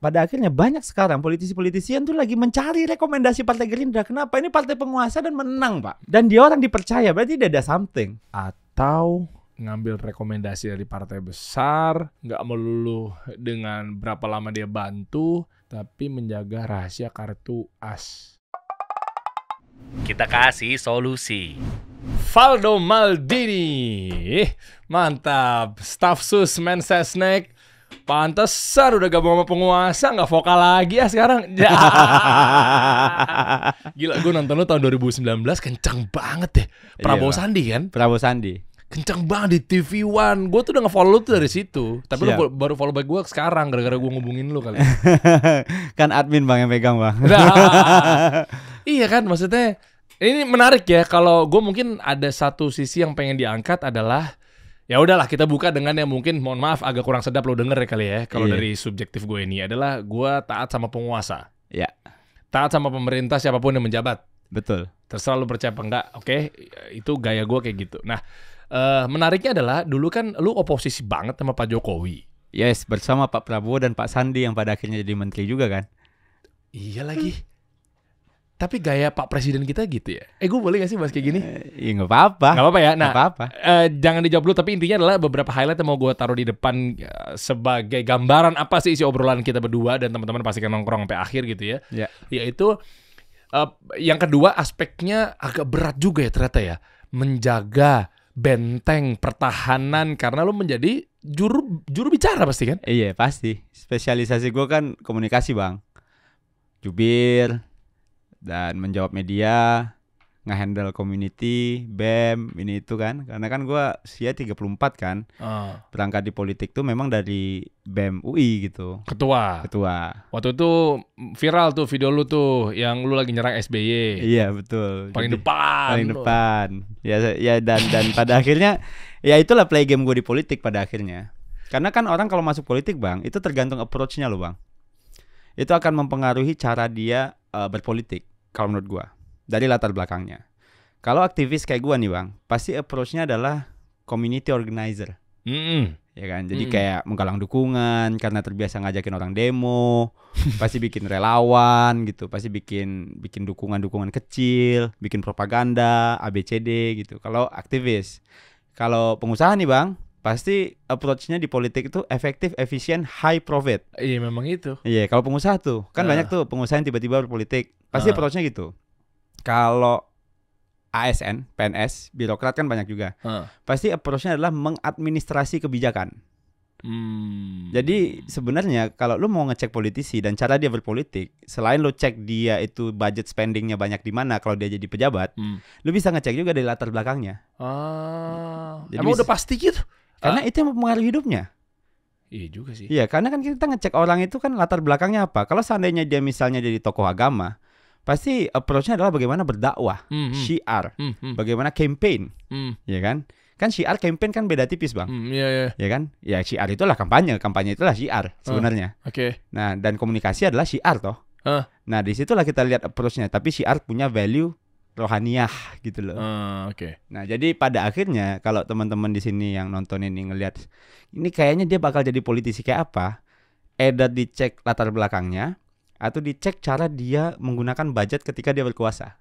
pada akhirnya banyak sekarang politisi-politisi yang tuh lagi mencari rekomendasi Partai Gerindra. Kenapa? Ini partai penguasa dan menang, Pak. Dan dia orang dipercaya, berarti dia ada something. Atau ngambil rekomendasi dari partai besar, nggak melulu dengan berapa lama dia bantu, tapi menjaga rahasia kartu as. Kita kasih solusi. Faldo Maldini, mantap. staff sus Mensesnek Pantesan udah gabung sama penguasa nggak vokal lagi ya sekarang. Ya. Gila gue nonton lu tahun 2019 kenceng banget deh. Iya, Prabowo iya, Sandi kan? Prabowo Sandi. Kenceng banget di TV One. Gue tuh udah ngefollow lu tuh dari situ. Tapi lo baru follow back gue sekarang gara-gara gue ngubungin lu kali. kan admin bang yang pegang bang. Nah, iya kan maksudnya ini menarik ya kalau gue mungkin ada satu sisi yang pengen diangkat adalah ya udahlah kita buka dengan yang mungkin mohon maaf agak kurang sedap lo denger ya kali ya kalau yeah. dari subjektif gue ini adalah gue taat sama penguasa ya yeah. taat sama pemerintah siapapun yang menjabat betul terserah lo percaya apa enggak oke okay? itu gaya gue kayak gitu nah uh, menariknya adalah dulu kan lo oposisi banget sama Pak Jokowi yes bersama Pak Prabowo dan Pak Sandi yang pada akhirnya jadi menteri juga kan iya lagi tapi gaya Pak Presiden kita gitu ya. Eh gue boleh gak sih bahas kayak gini? Iya nggak apa-apa. Nggak apa-apa ya. Nah, apa -apa. Uh, eh, jangan dijawab dulu. Tapi intinya adalah beberapa highlight yang mau gue taruh di depan uh, sebagai gambaran apa sih isi obrolan kita berdua dan teman-teman pasti pastikan nongkrong sampai akhir gitu ya. Iya. Yaitu uh, yang kedua aspeknya agak berat juga ya ternyata ya menjaga benteng pertahanan karena lo menjadi juru juru bicara pasti kan? Iya pasti. Spesialisasi gue kan komunikasi bang. Jubir, dan menjawab media ngehandle community, BEM, ini itu kan. Karena kan gua usia 34 kan. Uh. Berangkat di politik tuh memang dari BEM UI gitu. Ketua. Ketua. Waktu itu viral tuh video lu tuh yang lu lagi nyerang SBY. Iya, betul. Paling Jadi, depan. Paling depan. Ya ya dan dan pada akhirnya ya itulah play game gue di politik pada akhirnya. Karena kan orang kalau masuk politik, Bang, itu tergantung approachnya lo, Bang. Itu akan mempengaruhi cara dia uh, berpolitik kalau menurut gue dari latar belakangnya kalau aktivis kayak gue nih bang pasti approachnya adalah community organizer mm -hmm. ya kan jadi mm -hmm. kayak menggalang dukungan karena terbiasa ngajakin orang demo pasti bikin relawan gitu pasti bikin bikin dukungan dukungan kecil bikin propaganda abcd gitu kalau aktivis kalau pengusaha nih bang pasti approach-nya di politik itu efektif, efisien, high profit. Iya, memang itu. Iya, kalau pengusaha tuh, kan uh. banyak tuh pengusaha yang tiba-tiba berpolitik. Pasti uh. approach-nya gitu. Kalau ASN, PNS, birokrat kan banyak juga. Uh. Pasti approach-nya adalah mengadministrasi kebijakan. Hmm. Jadi sebenarnya kalau lu mau ngecek politisi dan cara dia berpolitik, selain lu cek dia itu budget spendingnya banyak di mana kalau dia jadi pejabat, hmm. lu bisa ngecek juga dari latar belakangnya. Ah, jadi emang udah pasti gitu? Karena uh, itu yang mempengaruhi hidupnya. Iya juga sih. Iya, karena kan kita ngecek orang itu kan latar belakangnya apa. Kalau seandainya dia misalnya jadi tokoh agama, pasti approach-nya adalah bagaimana berdakwah, mm -hmm. syiar, mm -hmm. bagaimana campaign, mm. ya kan? kan syiar campaign kan beda tipis bang, mm, iya, iya. ya kan? Ya syiar itulah kampanye, kampanye itulah syiar ah, sebenarnya. Uh, Oke. Okay. Nah dan komunikasi adalah syiar toh. Uh. Nah disitulah kita lihat approachnya. Tapi syiar punya value rohaniah gitu loh. Uh, Oke. Okay. Nah jadi pada akhirnya kalau teman-teman di sini yang nonton ini ngelihat ini kayaknya dia bakal jadi politisi kayak apa, Edat dicek latar belakangnya atau dicek cara dia menggunakan budget ketika dia berkuasa.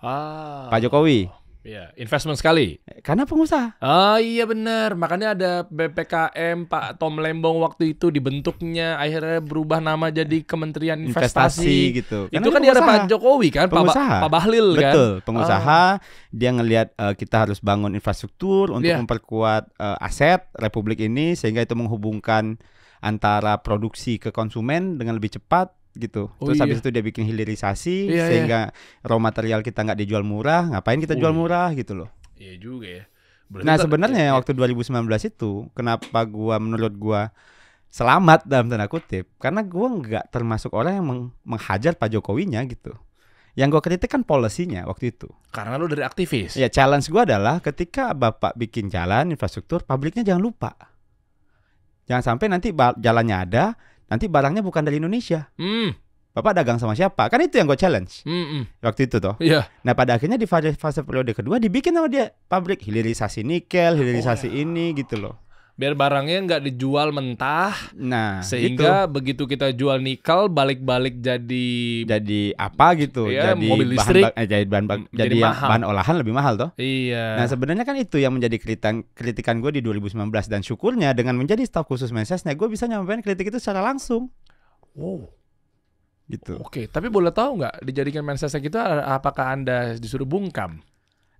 Ah. Pak Jokowi Iya, investment sekali. Karena pengusaha. Oh iya benar, makanya ada BPKM Pak Tom Lembong waktu itu dibentuknya akhirnya berubah nama jadi eh, Kementerian Investasi, Investasi gitu. Karena itu kan dia ada Pak Jokowi kan, pengusaha. Pak, Pak Bahlil kan. Betul, ah. pengusaha oh. dia ngelihat uh, kita harus bangun infrastruktur untuk yeah. memperkuat uh, aset republik ini sehingga itu menghubungkan antara produksi ke konsumen dengan lebih cepat gitu. Oh, Terus iya. habis itu dia bikin hilirisasi iya, iya. sehingga iya. raw material kita nggak dijual murah, ngapain kita oh. jual murah gitu loh. Iya juga ya. Berarti nah, sebenarnya iya. waktu 2019 itu kenapa gua menurut gua selamat dalam tanda kutip karena gua nggak termasuk orang yang meng menghajar Pak Jokowinya gitu. Yang gue kritik kan polisinya waktu itu. Karena lu dari aktivis. Ya challenge gue adalah ketika bapak bikin jalan infrastruktur, publiknya jangan lupa. Jangan sampai nanti jalannya ada, nanti barangnya bukan dari Indonesia. Mm. Bapak dagang sama siapa? Kan itu yang gue challenge Mm-mm. Hmm. waktu itu toh. Yeah. Nah pada akhirnya di fase, fase periode kedua dibikin sama dia pabrik hilirisasi nikel, hilirisasi oh, iya. ini gitu loh biar barangnya nggak dijual mentah. Nah, sehingga itu. begitu kita jual nikel balik-balik jadi jadi apa gitu, iya, jadi mobil listrik, bahan, eh, jadi bahan mm, jadi, jadi mahal. bahan olahan lebih mahal toh. Iya. Nah, sebenarnya kan itu yang menjadi kritikan kritikan gue di 2019 dan syukurnya dengan menjadi staf khusus mensesnek gue bisa nyampein kritik itu secara langsung. Wow gitu. Oke, tapi boleh tahu nggak dijadikan mensesnek itu apakah anda disuruh bungkam?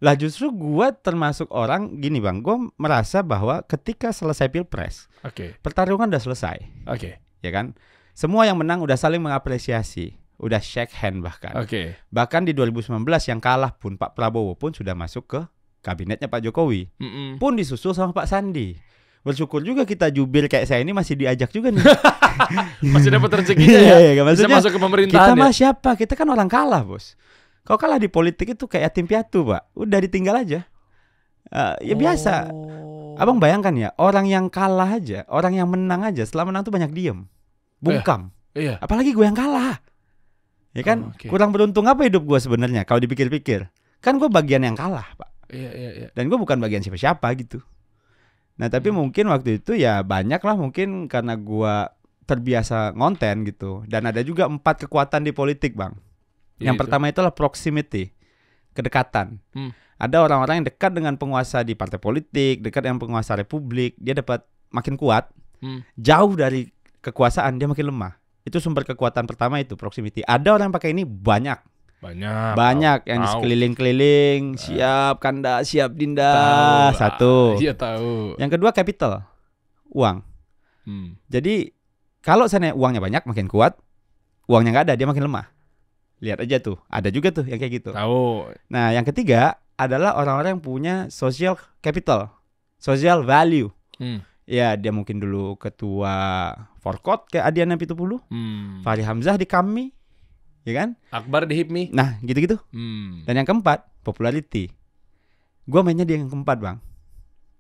Lah justru gue termasuk orang gini bang, gue merasa bahwa ketika selesai pilpres, okay. pertarungan udah selesai, oke, okay. ya kan? Semua yang menang udah saling mengapresiasi, udah shake hand bahkan, oke. Okay. Bahkan di 2019 yang kalah pun Pak Prabowo pun sudah masuk ke kabinetnya Pak Jokowi, mm -mm. pun disusul sama Pak Sandi. Bersyukur juga kita jubir kayak saya ini masih diajak juga nih. masih dapat rezekinya ya. Iya, iya, iya. maksudnya, Bisa masuk ke pemerintahan. Kita ya? mah siapa? Kita kan orang kalah, Bos. Kau kalah di politik itu kayak yatim piatu, Pak. Udah ditinggal aja. Uh, ya oh. biasa. Abang bayangkan ya, orang yang kalah aja, orang yang menang aja, setelah menang tuh banyak diem, bungkam. Eh, iya. Apalagi gue yang kalah. Ya kan? Oh, okay. Kurang beruntung apa hidup gue sebenarnya kalau dipikir-pikir. Kan gue bagian yang kalah, Pak. Iya, iya, iya. Dan gue bukan bagian siapa-siapa gitu. Nah, tapi hmm. mungkin waktu itu ya banyak lah mungkin karena gue terbiasa ngonten gitu. Dan ada juga empat kekuatan di politik, Bang. Yang iya, itu. pertama itulah proximity, kedekatan. Hmm. Ada orang-orang yang dekat dengan penguasa di partai politik, dekat dengan penguasa republik, dia dapat makin kuat. Hmm. Jauh dari kekuasaan dia makin lemah. Itu sumber kekuatan pertama itu proximity. Ada orang yang pakai ini banyak. Banyak. Banyak tahu, yang di sekeliling-keliling, uh. siap kanda, siap dinda. Tahu Satu. Ah, iya tahu. Yang kedua capital. Uang. Hmm. Jadi kalau saya uangnya banyak makin kuat, uangnya nggak ada dia makin lemah lihat aja tuh ada juga tuh yang kayak gitu tahu nah yang ketiga adalah orang-orang yang punya social capital social value hmm. ya dia mungkin dulu ketua forkot kayak Adiana Pitupulu hmm. Fahri Hamzah di kami ya kan Akbar di HIPMI nah gitu-gitu hmm. dan yang keempat popularity gue mainnya di yang keempat bang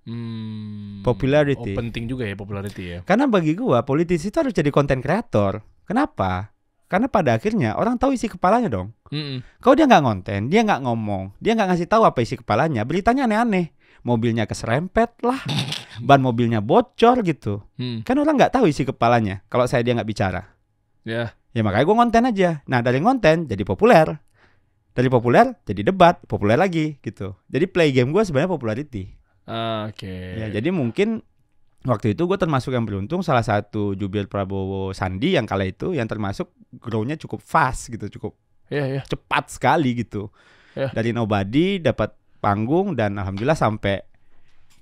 Hmm, popularity. Oh, penting juga ya popularity ya. Karena bagi gua politisi itu harus jadi konten kreator. Kenapa? Karena pada akhirnya orang tahu isi kepalanya dong. Mm -mm. Kalau dia nggak ngonten, dia nggak ngomong, dia nggak ngasih tahu apa isi kepalanya, beritanya aneh-aneh. Mobilnya keserempet lah, ban mobilnya bocor gitu. Mm. Kan orang nggak tahu isi kepalanya. Kalau saya dia nggak bicara. Ya. Yeah. Ya makanya gue ngonten aja. Nah dari ngonten jadi populer. Dari populer jadi debat, populer lagi gitu. Jadi play game gue sebenarnya popularity. Ah, oke. Okay. Ya jadi mungkin waktu itu gue termasuk yang beruntung salah satu jubir Prabowo Sandi yang kala itu yang termasuk grownya cukup fast gitu cukup yeah, yeah. cepat sekali gitu yeah. dari nobody dapat panggung dan alhamdulillah sampai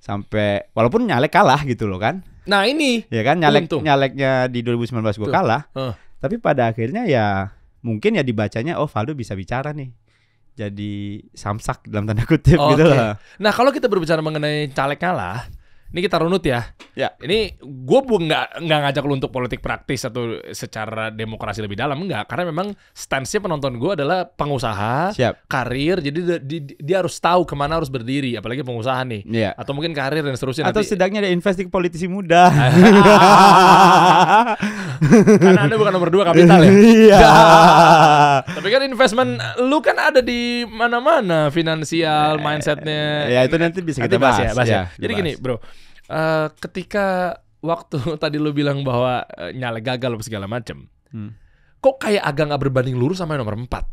sampai walaupun nyalek kalah gitu loh kan nah ini ya kan nyalek untung. nyaleknya di 2019 gue kalah uh. tapi pada akhirnya ya mungkin ya dibacanya oh Valdo bisa bicara nih jadi samsak dalam tanda kutip okay. gitu loh. Nah kalau kita berbicara mengenai caleg kalah, ini kita runut ya. Ya. Ini gue bu nggak nggak ngajak lu untuk politik praktis atau secara demokrasi lebih dalam nggak, karena memang stance penonton gue adalah pengusaha, Siap. karir, jadi dia, dia harus tahu kemana harus berdiri, apalagi pengusaha nih, ya. atau mungkin karir dan seterusnya. Atau nanti. setidaknya ada investing politisi muda. karena anda bukan nomor dua kapital ya. Iya. Tapi kan investment lu kan ada di mana-mana finansial, eh, mindsetnya. Ya itu nanti bisa kita nanti bahas, bahas ya. Bahas ya. ya. Jadi gini bro uh, ketika waktu tadi lu bilang bahwa uh, eh, nyale gagal segala macam, hmm. kok kayak agak nggak berbanding lurus sama nomor empat.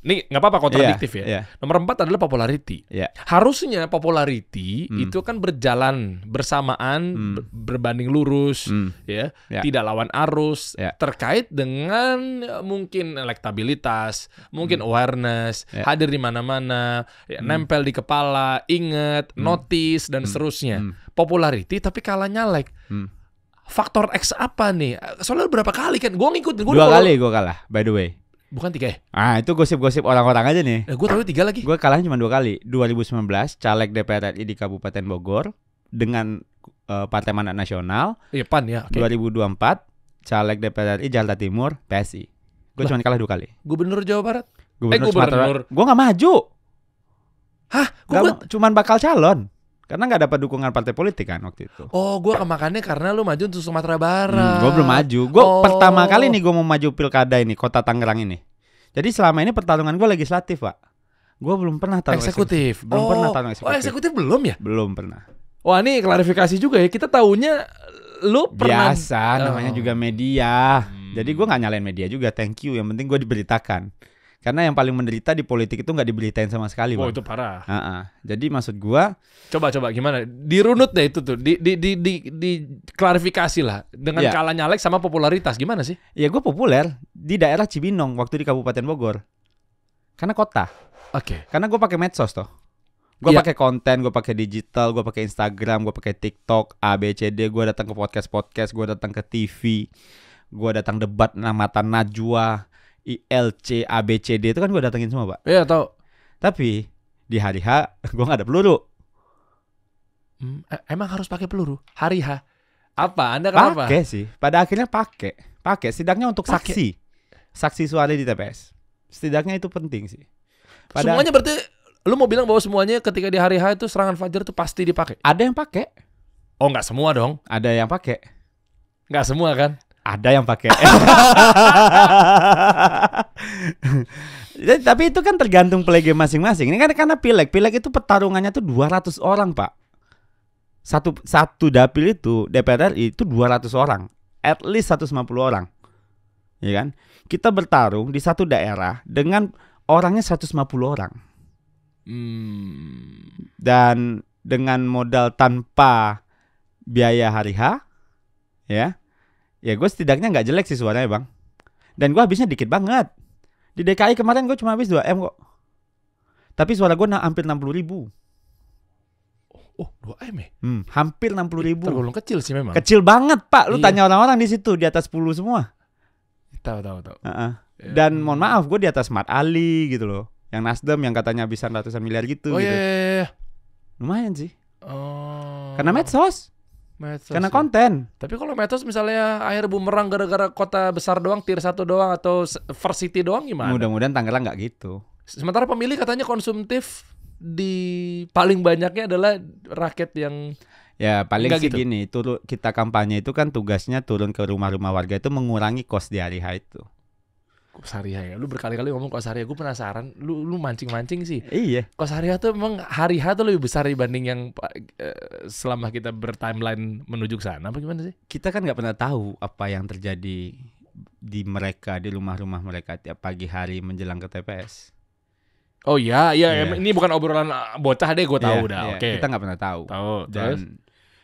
ini nggak apa-apa kontradiktif yeah, ya. Yeah. Nomor empat adalah popularity. Yeah. Harusnya popularity mm. itu kan berjalan bersamaan, mm. berbanding lurus, mm. ya, yeah. tidak lawan arus, yeah. terkait dengan eh, mungkin elektabilitas, mungkin mm. awareness, yeah. hadir di mana-mana, ya, mm. nempel di kepala, inget, mm. notice dan mm. seterusnya. Mm popularity tapi kalah nyalek. Hmm. Faktor X apa nih? Soalnya berapa kali kan? Gue ngikutin. Gua Dua kali gue kalah, by the way. Bukan tiga ya? Ah itu gosip-gosip orang-orang aja nih. Eh, gue tahu tiga lagi. Gue kalahnya cuma dua kali. 2019 caleg DPR RI di Kabupaten Bogor dengan uh, Partai Manat Nasional. Iya pan ya. Okay. 2024 caleg DPR RI Jakarta Timur PSI. Gue cuma kalah dua kali. Gubernur Jawa Barat. Gubernur eh, gubernur. Gue nggak maju. Hah? Gue cuman bakal calon. Karena nggak dapat dukungan partai politik kan waktu itu. Oh, gue kemakannya karena lu maju untuk Sumatera Barat. Hmm, gue belum maju. Gue oh. pertama kali nih gue mau maju pilkada ini, kota Tangerang ini. Jadi selama ini pertarungan gue legislatif, pak. Gue belum pernah tarung eksekutif. eksekutif. Belum oh. pernah tarung oh, eksekutif. Oh, eksekutif belum ya? Belum pernah. Wah, ini klarifikasi juga ya. Kita tahunya lu pernah. Biasa, namanya oh. juga media. Hmm. Jadi gue nggak nyalain media juga. Thank you. Yang penting gue diberitakan karena yang paling menderita di politik itu nggak diberitain sama sekali oh, bang. itu parah. Uh -uh. Jadi maksud gua coba coba gimana? Dirunut deh itu tuh, di di di di, di klarifikasi lah dengan yeah. kalah nyalek sama popularitas gimana sih? Ya gua populer di daerah Cibinong waktu di Kabupaten Bogor. Karena kota. Oke. Okay. Karena gua pakai medsos toh. Gue yeah. pakai konten, gue pakai digital, gue pakai Instagram, gue pakai TikTok, A B C D, gue datang ke podcast-podcast, gue datang ke TV, gue datang debat nama tanah Najwa I L C A B C D itu kan gue datengin semua pak iya tau tapi di hari H gue nggak ada peluru hmm, e, emang harus pakai peluru hari H apa anda kenapa pakai sih pada akhirnya pakai pakai setidaknya untuk pake. saksi saksi suara di TPS setidaknya itu penting sih pada semuanya berarti lu mau bilang bahwa semuanya ketika di hari H itu serangan fajar itu pasti dipakai ada yang pakai oh nggak semua dong ada yang pakai nggak semua kan ada yang pakai eh, tapi itu kan tergantung play game masing-masing ini kan karena pileg pileg itu pertarungannya tuh 200 orang pak satu satu dapil itu DPR RI itu 200 orang at least 150 orang ya kan kita bertarung di satu daerah dengan orangnya 150 orang hmm. dan dengan modal tanpa biaya hari H ya ya gue setidaknya nggak jelek sih suaranya bang dan gue habisnya dikit banget di DKI kemarin gue cuma habis 2 m kok tapi suara gue nah, hampir 60 ribu Oh, 2 M ya? Hmm, hampir 60 ribu. Tergolong kecil sih memang. Kecil banget, Pak. Lu iya. tanya orang-orang di situ di atas 10 semua. Tahu, tahu, tahu. Uh -uh. Dan mohon maaf, gue di atas Mat Ali gitu loh. Yang Nasdem yang katanya bisa ratusan miliar gitu. Oh gitu. iya, iya, iya. iya. Lumayan sih. Oh. Karena medsos. Medsos, karena ya. konten. Ya. Tapi kalau metos misalnya air bumerang gara-gara kota besar doang, tier satu doang atau city doang gimana? Mudah-mudahan Tangerang nggak gitu. Sementara pemilih katanya konsumtif di paling banyaknya adalah rakyat yang Ya paling sih gitu. gini, turu, kita kampanye itu kan tugasnya turun ke rumah-rumah warga itu mengurangi kos di hari hari itu. Kosaria ya. Lu berkali-kali ngomong Kosaria, gue penasaran. Lu lu mancing-mancing sih. Iya. Kosaria tuh emang hari hari tuh lebih besar dibanding yang uh, selama kita bertimeline menuju ke sana. Bagaimana sih? Kita kan nggak pernah tahu apa yang terjadi di mereka di rumah-rumah mereka tiap pagi hari menjelang ke TPS. Oh iya, iya yeah. Iya. ini bukan obrolan eh, bocah deh, gue iya, tahu yeah, dah. Yeah. Oke. Okay. Kita nggak pernah tahu. Tahu. Dan terus?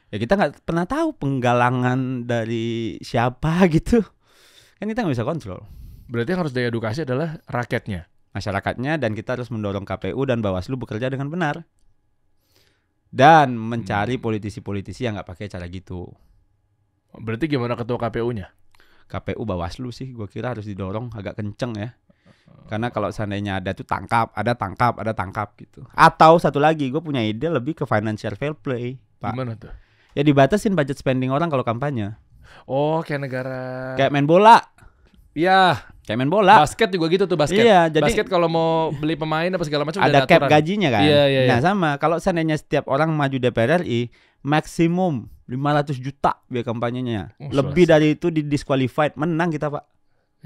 ya kita nggak pernah tahu penggalangan dari siapa gitu kan kita nggak bisa kontrol Berarti yang harus edukasi adalah rakyatnya. Masyarakatnya dan kita harus mendorong KPU dan Bawaslu bekerja dengan benar. Dan mencari hmm. politisi-politisi yang nggak pakai cara gitu. Berarti gimana ketua KPU-nya? KPU Bawaslu sih gue kira harus didorong agak kenceng ya. Oh. Karena kalau seandainya ada tuh tangkap, ada tangkap, ada tangkap gitu. Atau satu lagi gue punya ide lebih ke financial fair play, Pak. Gimana tuh? Ya dibatasin budget spending orang kalau kampanye. Oh, kayak negara. Kayak main bola. Iya, Kayak main bola. Basket juga gitu tuh basket. Iya, jadi basket kalau mau beli pemain apa segala macam ada, cap gajinya kan. Iya, iya, iya. Nah, sama kalau seandainya setiap orang maju DPR RI maksimum 500 juta biaya kampanyenya. Oh, Lebih dari itu didisqualified, menang kita, Pak.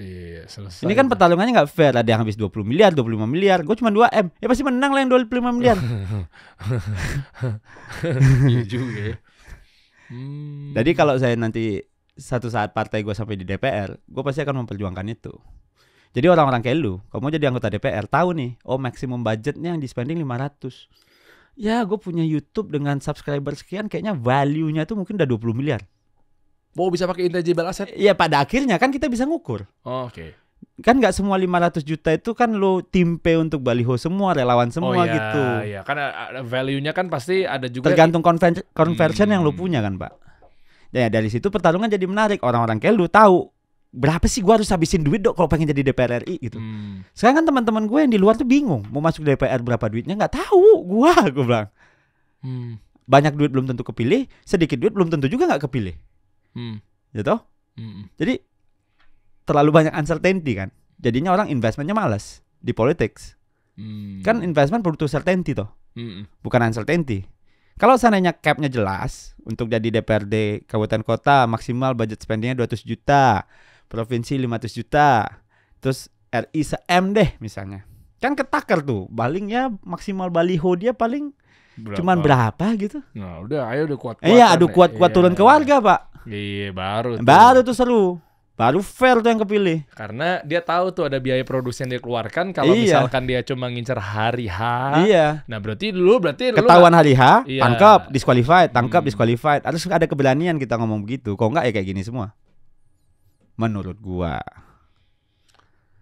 Iya, selesai. Ini kan pertarungannya nggak fair. Ada yang habis 20 miliar, 25 miliar. Gue cuma 2 M. Ya pasti menang lah yang 25 miliar. iya juga ya. Jadi kalau saya nanti satu saat partai gue sampai di DPR, gue pasti akan memperjuangkan itu. Jadi orang-orang kayak lu, kamu jadi anggota DPR, tahu nih, oh maksimum budgetnya yang di spending ratus. Ya, gue punya YouTube dengan subscriber sekian, kayaknya value-nya tuh mungkin udah 20 miliar. Mau oh, bisa pakai intangible asset? Iya, pada akhirnya kan kita bisa ngukur. Oh, Oke. Okay. Kan gak semua 500 juta itu kan lo timpe untuk baliho semua, relawan semua oh, iya, gitu. Oh iya, kan value-nya kan pasti ada juga Tergantung hmm. conversion hmm. yang lo punya kan, Pak. Dan ya dari situ pertarungan jadi menarik. Orang-orang kayak lu tahu berapa sih gua harus habisin duit dok kalau pengen jadi DPR RI gitu. Hmm. Sekarang kan teman-teman gue yang di luar tuh bingung mau masuk DPR berapa duitnya nggak tahu Gua gue bilang. Hmm. Banyak duit belum tentu kepilih, sedikit duit belum tentu juga nggak kepilih. Hmm. Gitu? Hmm. Jadi terlalu banyak uncertainty kan. Jadinya orang investmentnya malas di politics. Hmm. Kan investment perlu certainty toh. Hmm. Bukan uncertainty. Kalau seandainya capnya jelas untuk jadi DPRD kabupaten kota maksimal budget spendingnya 200 juta, provinsi 500 juta, terus RI se M deh misalnya. Kan ketakar tuh, balingnya maksimal baliho dia paling berapa? cuman berapa gitu. Nah, udah ayo udah kuat-kuat. Iya, eh, aduh kan, kuat-kuat tulen iya. turun ke warga, Pak. Iya, baru. Tuh. Baru tuh seru baru fair tuh yang kepilih karena dia tahu tuh ada biaya produksi yang dikeluarkan kalau iya. misalkan dia cuma ngincer hari H iya nah berarti lu berarti ketahuan lu, hari H iya. tangkap disqualified tangkap hmm. disqualified harus ada keberanian kita ngomong begitu kok enggak ya kayak gini semua menurut gua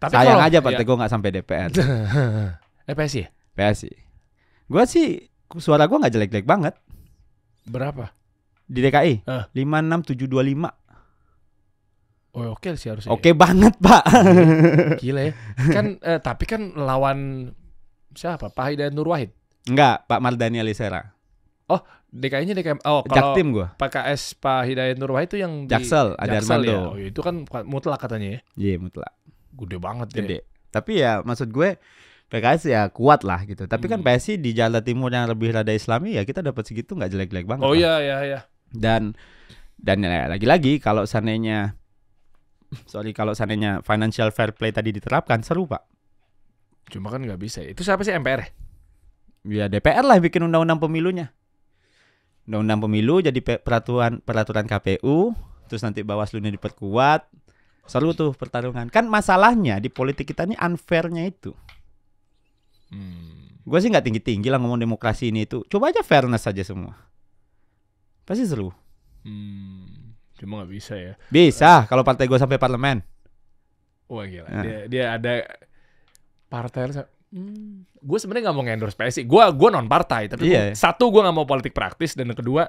tapi sayang kalau, aja partai iya. gua nggak sampai DPR eh PSI ya? PSI gua sih suara gua nggak jelek-jelek banget berapa di DKI eh. lima enam tujuh dua lima Oh, oke okay sih harusnya. Ya. Oke okay banget, Pak. Gila ya. Kan eh, tapi kan lawan siapa? Pak Hidayat Nur Wahid. Enggak, Pak Mardani Alisera. Oh, DKI-nya DKI Oh, kalau Jaktim gua. PKS Pak Hidayat Nur Wahid itu yang di Jaksel, ada Jaksel Armando. ya. Oh, itu kan mutlak katanya ya. Iya, yeah, mutlak. Gede banget Gede. ya. Tapi ya maksud gue PKS ya kuat lah gitu. Tapi kan hmm. kan PSI di Jawa Timur yang lebih rada Islami ya kita dapat segitu nggak jelek-jelek banget. Oh iya iya iya. Dan dan ya, lagi-lagi kalau seandainya Sorry kalau seandainya financial fair play tadi diterapkan seru pak. Cuma kan nggak bisa. Itu siapa sih MPR? Ya DPR lah bikin undang-undang pemilunya. Undang-undang pemilu jadi peraturan peraturan KPU, terus nanti Bawaslu-nya diperkuat. Seru tuh pertarungan. Kan masalahnya di politik kita ini unfairnya itu. Hmm. Gue sih nggak tinggi-tinggi lah ngomong demokrasi ini itu. Coba aja fairness aja semua. Pasti seru. Hmm. Cuma nggak bisa ya. Bisa uh, kalau partai gue sampai parlemen. Wah gila. Nah. Dia dia ada partai Hmm, gue sebenarnya nggak mau endorse PSI. Gue gue non partai, tapi iya. gua, satu gue nggak mau politik praktis dan yang kedua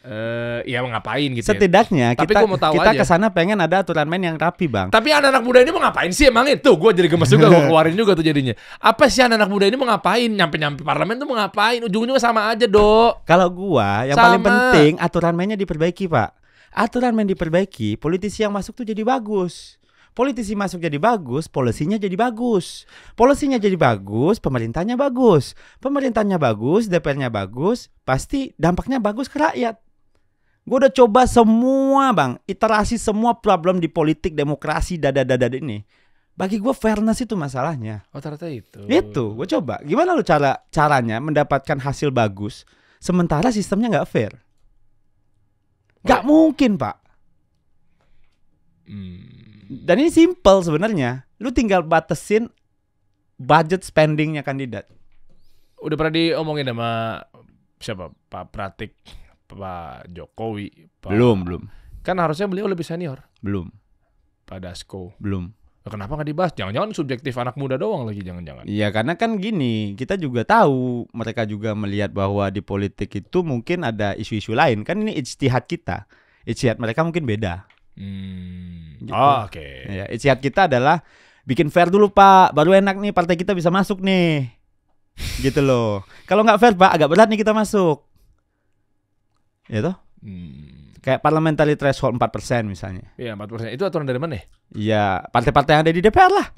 eh uh, ya ngapain gitu. Ya. Setidaknya ya. Tapi kita Tapi mau tahu kita ke sana pengen ada aturan main yang rapi, Bang. Tapi anak-anak muda ini mau ngapain sih emang itu? Gue jadi gemes juga gue keluarin juga tuh jadinya. Apa sih anak-anak muda ini mau ngapain? Nyampe-nyampe parlemen tuh mau ngapain? Ujung-ujungnya sama aja, Dok. Kalau gue yang sama. paling penting aturan mainnya diperbaiki, Pak aturan main diperbaiki, politisi yang masuk tuh jadi bagus. Politisi masuk jadi bagus, polisinya jadi bagus. Polisinya jadi bagus, pemerintahnya bagus. Pemerintahnya bagus, DPR-nya bagus, pasti dampaknya bagus ke rakyat. Gue udah coba semua bang, iterasi semua problem di politik, demokrasi, dada-dada ini. Bagi gue fairness itu masalahnya. Oh ternyata itu. Itu, gue coba. Gimana lu cara caranya mendapatkan hasil bagus, sementara sistemnya nggak fair? Gak mungkin pak. Hmm. Dan ini simple sebenarnya. Lu tinggal batasin budget spendingnya kandidat. Udah pernah diomongin sama siapa? Pak Pratik, Pak Jokowi. Pak... Belum belum. Kan harusnya beliau lebih senior. Belum. Pak Dasko. Belum. Ya, kenapa nggak dibahas? Jangan-jangan subjektif anak muda doang lagi, jangan-jangan. Iya, karena kan gini, kita juga tahu, mereka juga melihat bahwa di politik itu mungkin ada isu-isu lain. Kan ini ijtihad kita. Ijtihad mereka mungkin beda. Hmm. Gitu. Oh, Oke. Okay. Ya, ijtihad kita adalah bikin fair dulu, Pak. Baru enak nih partai kita bisa masuk nih. gitu loh. Kalau nggak fair, Pak, agak berat nih kita masuk. Ya toh? Hmm. Kayak parliamentary threshold 4% misalnya. Iya, 4%. Itu aturan dari mana ya? Ya partai-partai yang ada di DPR lah.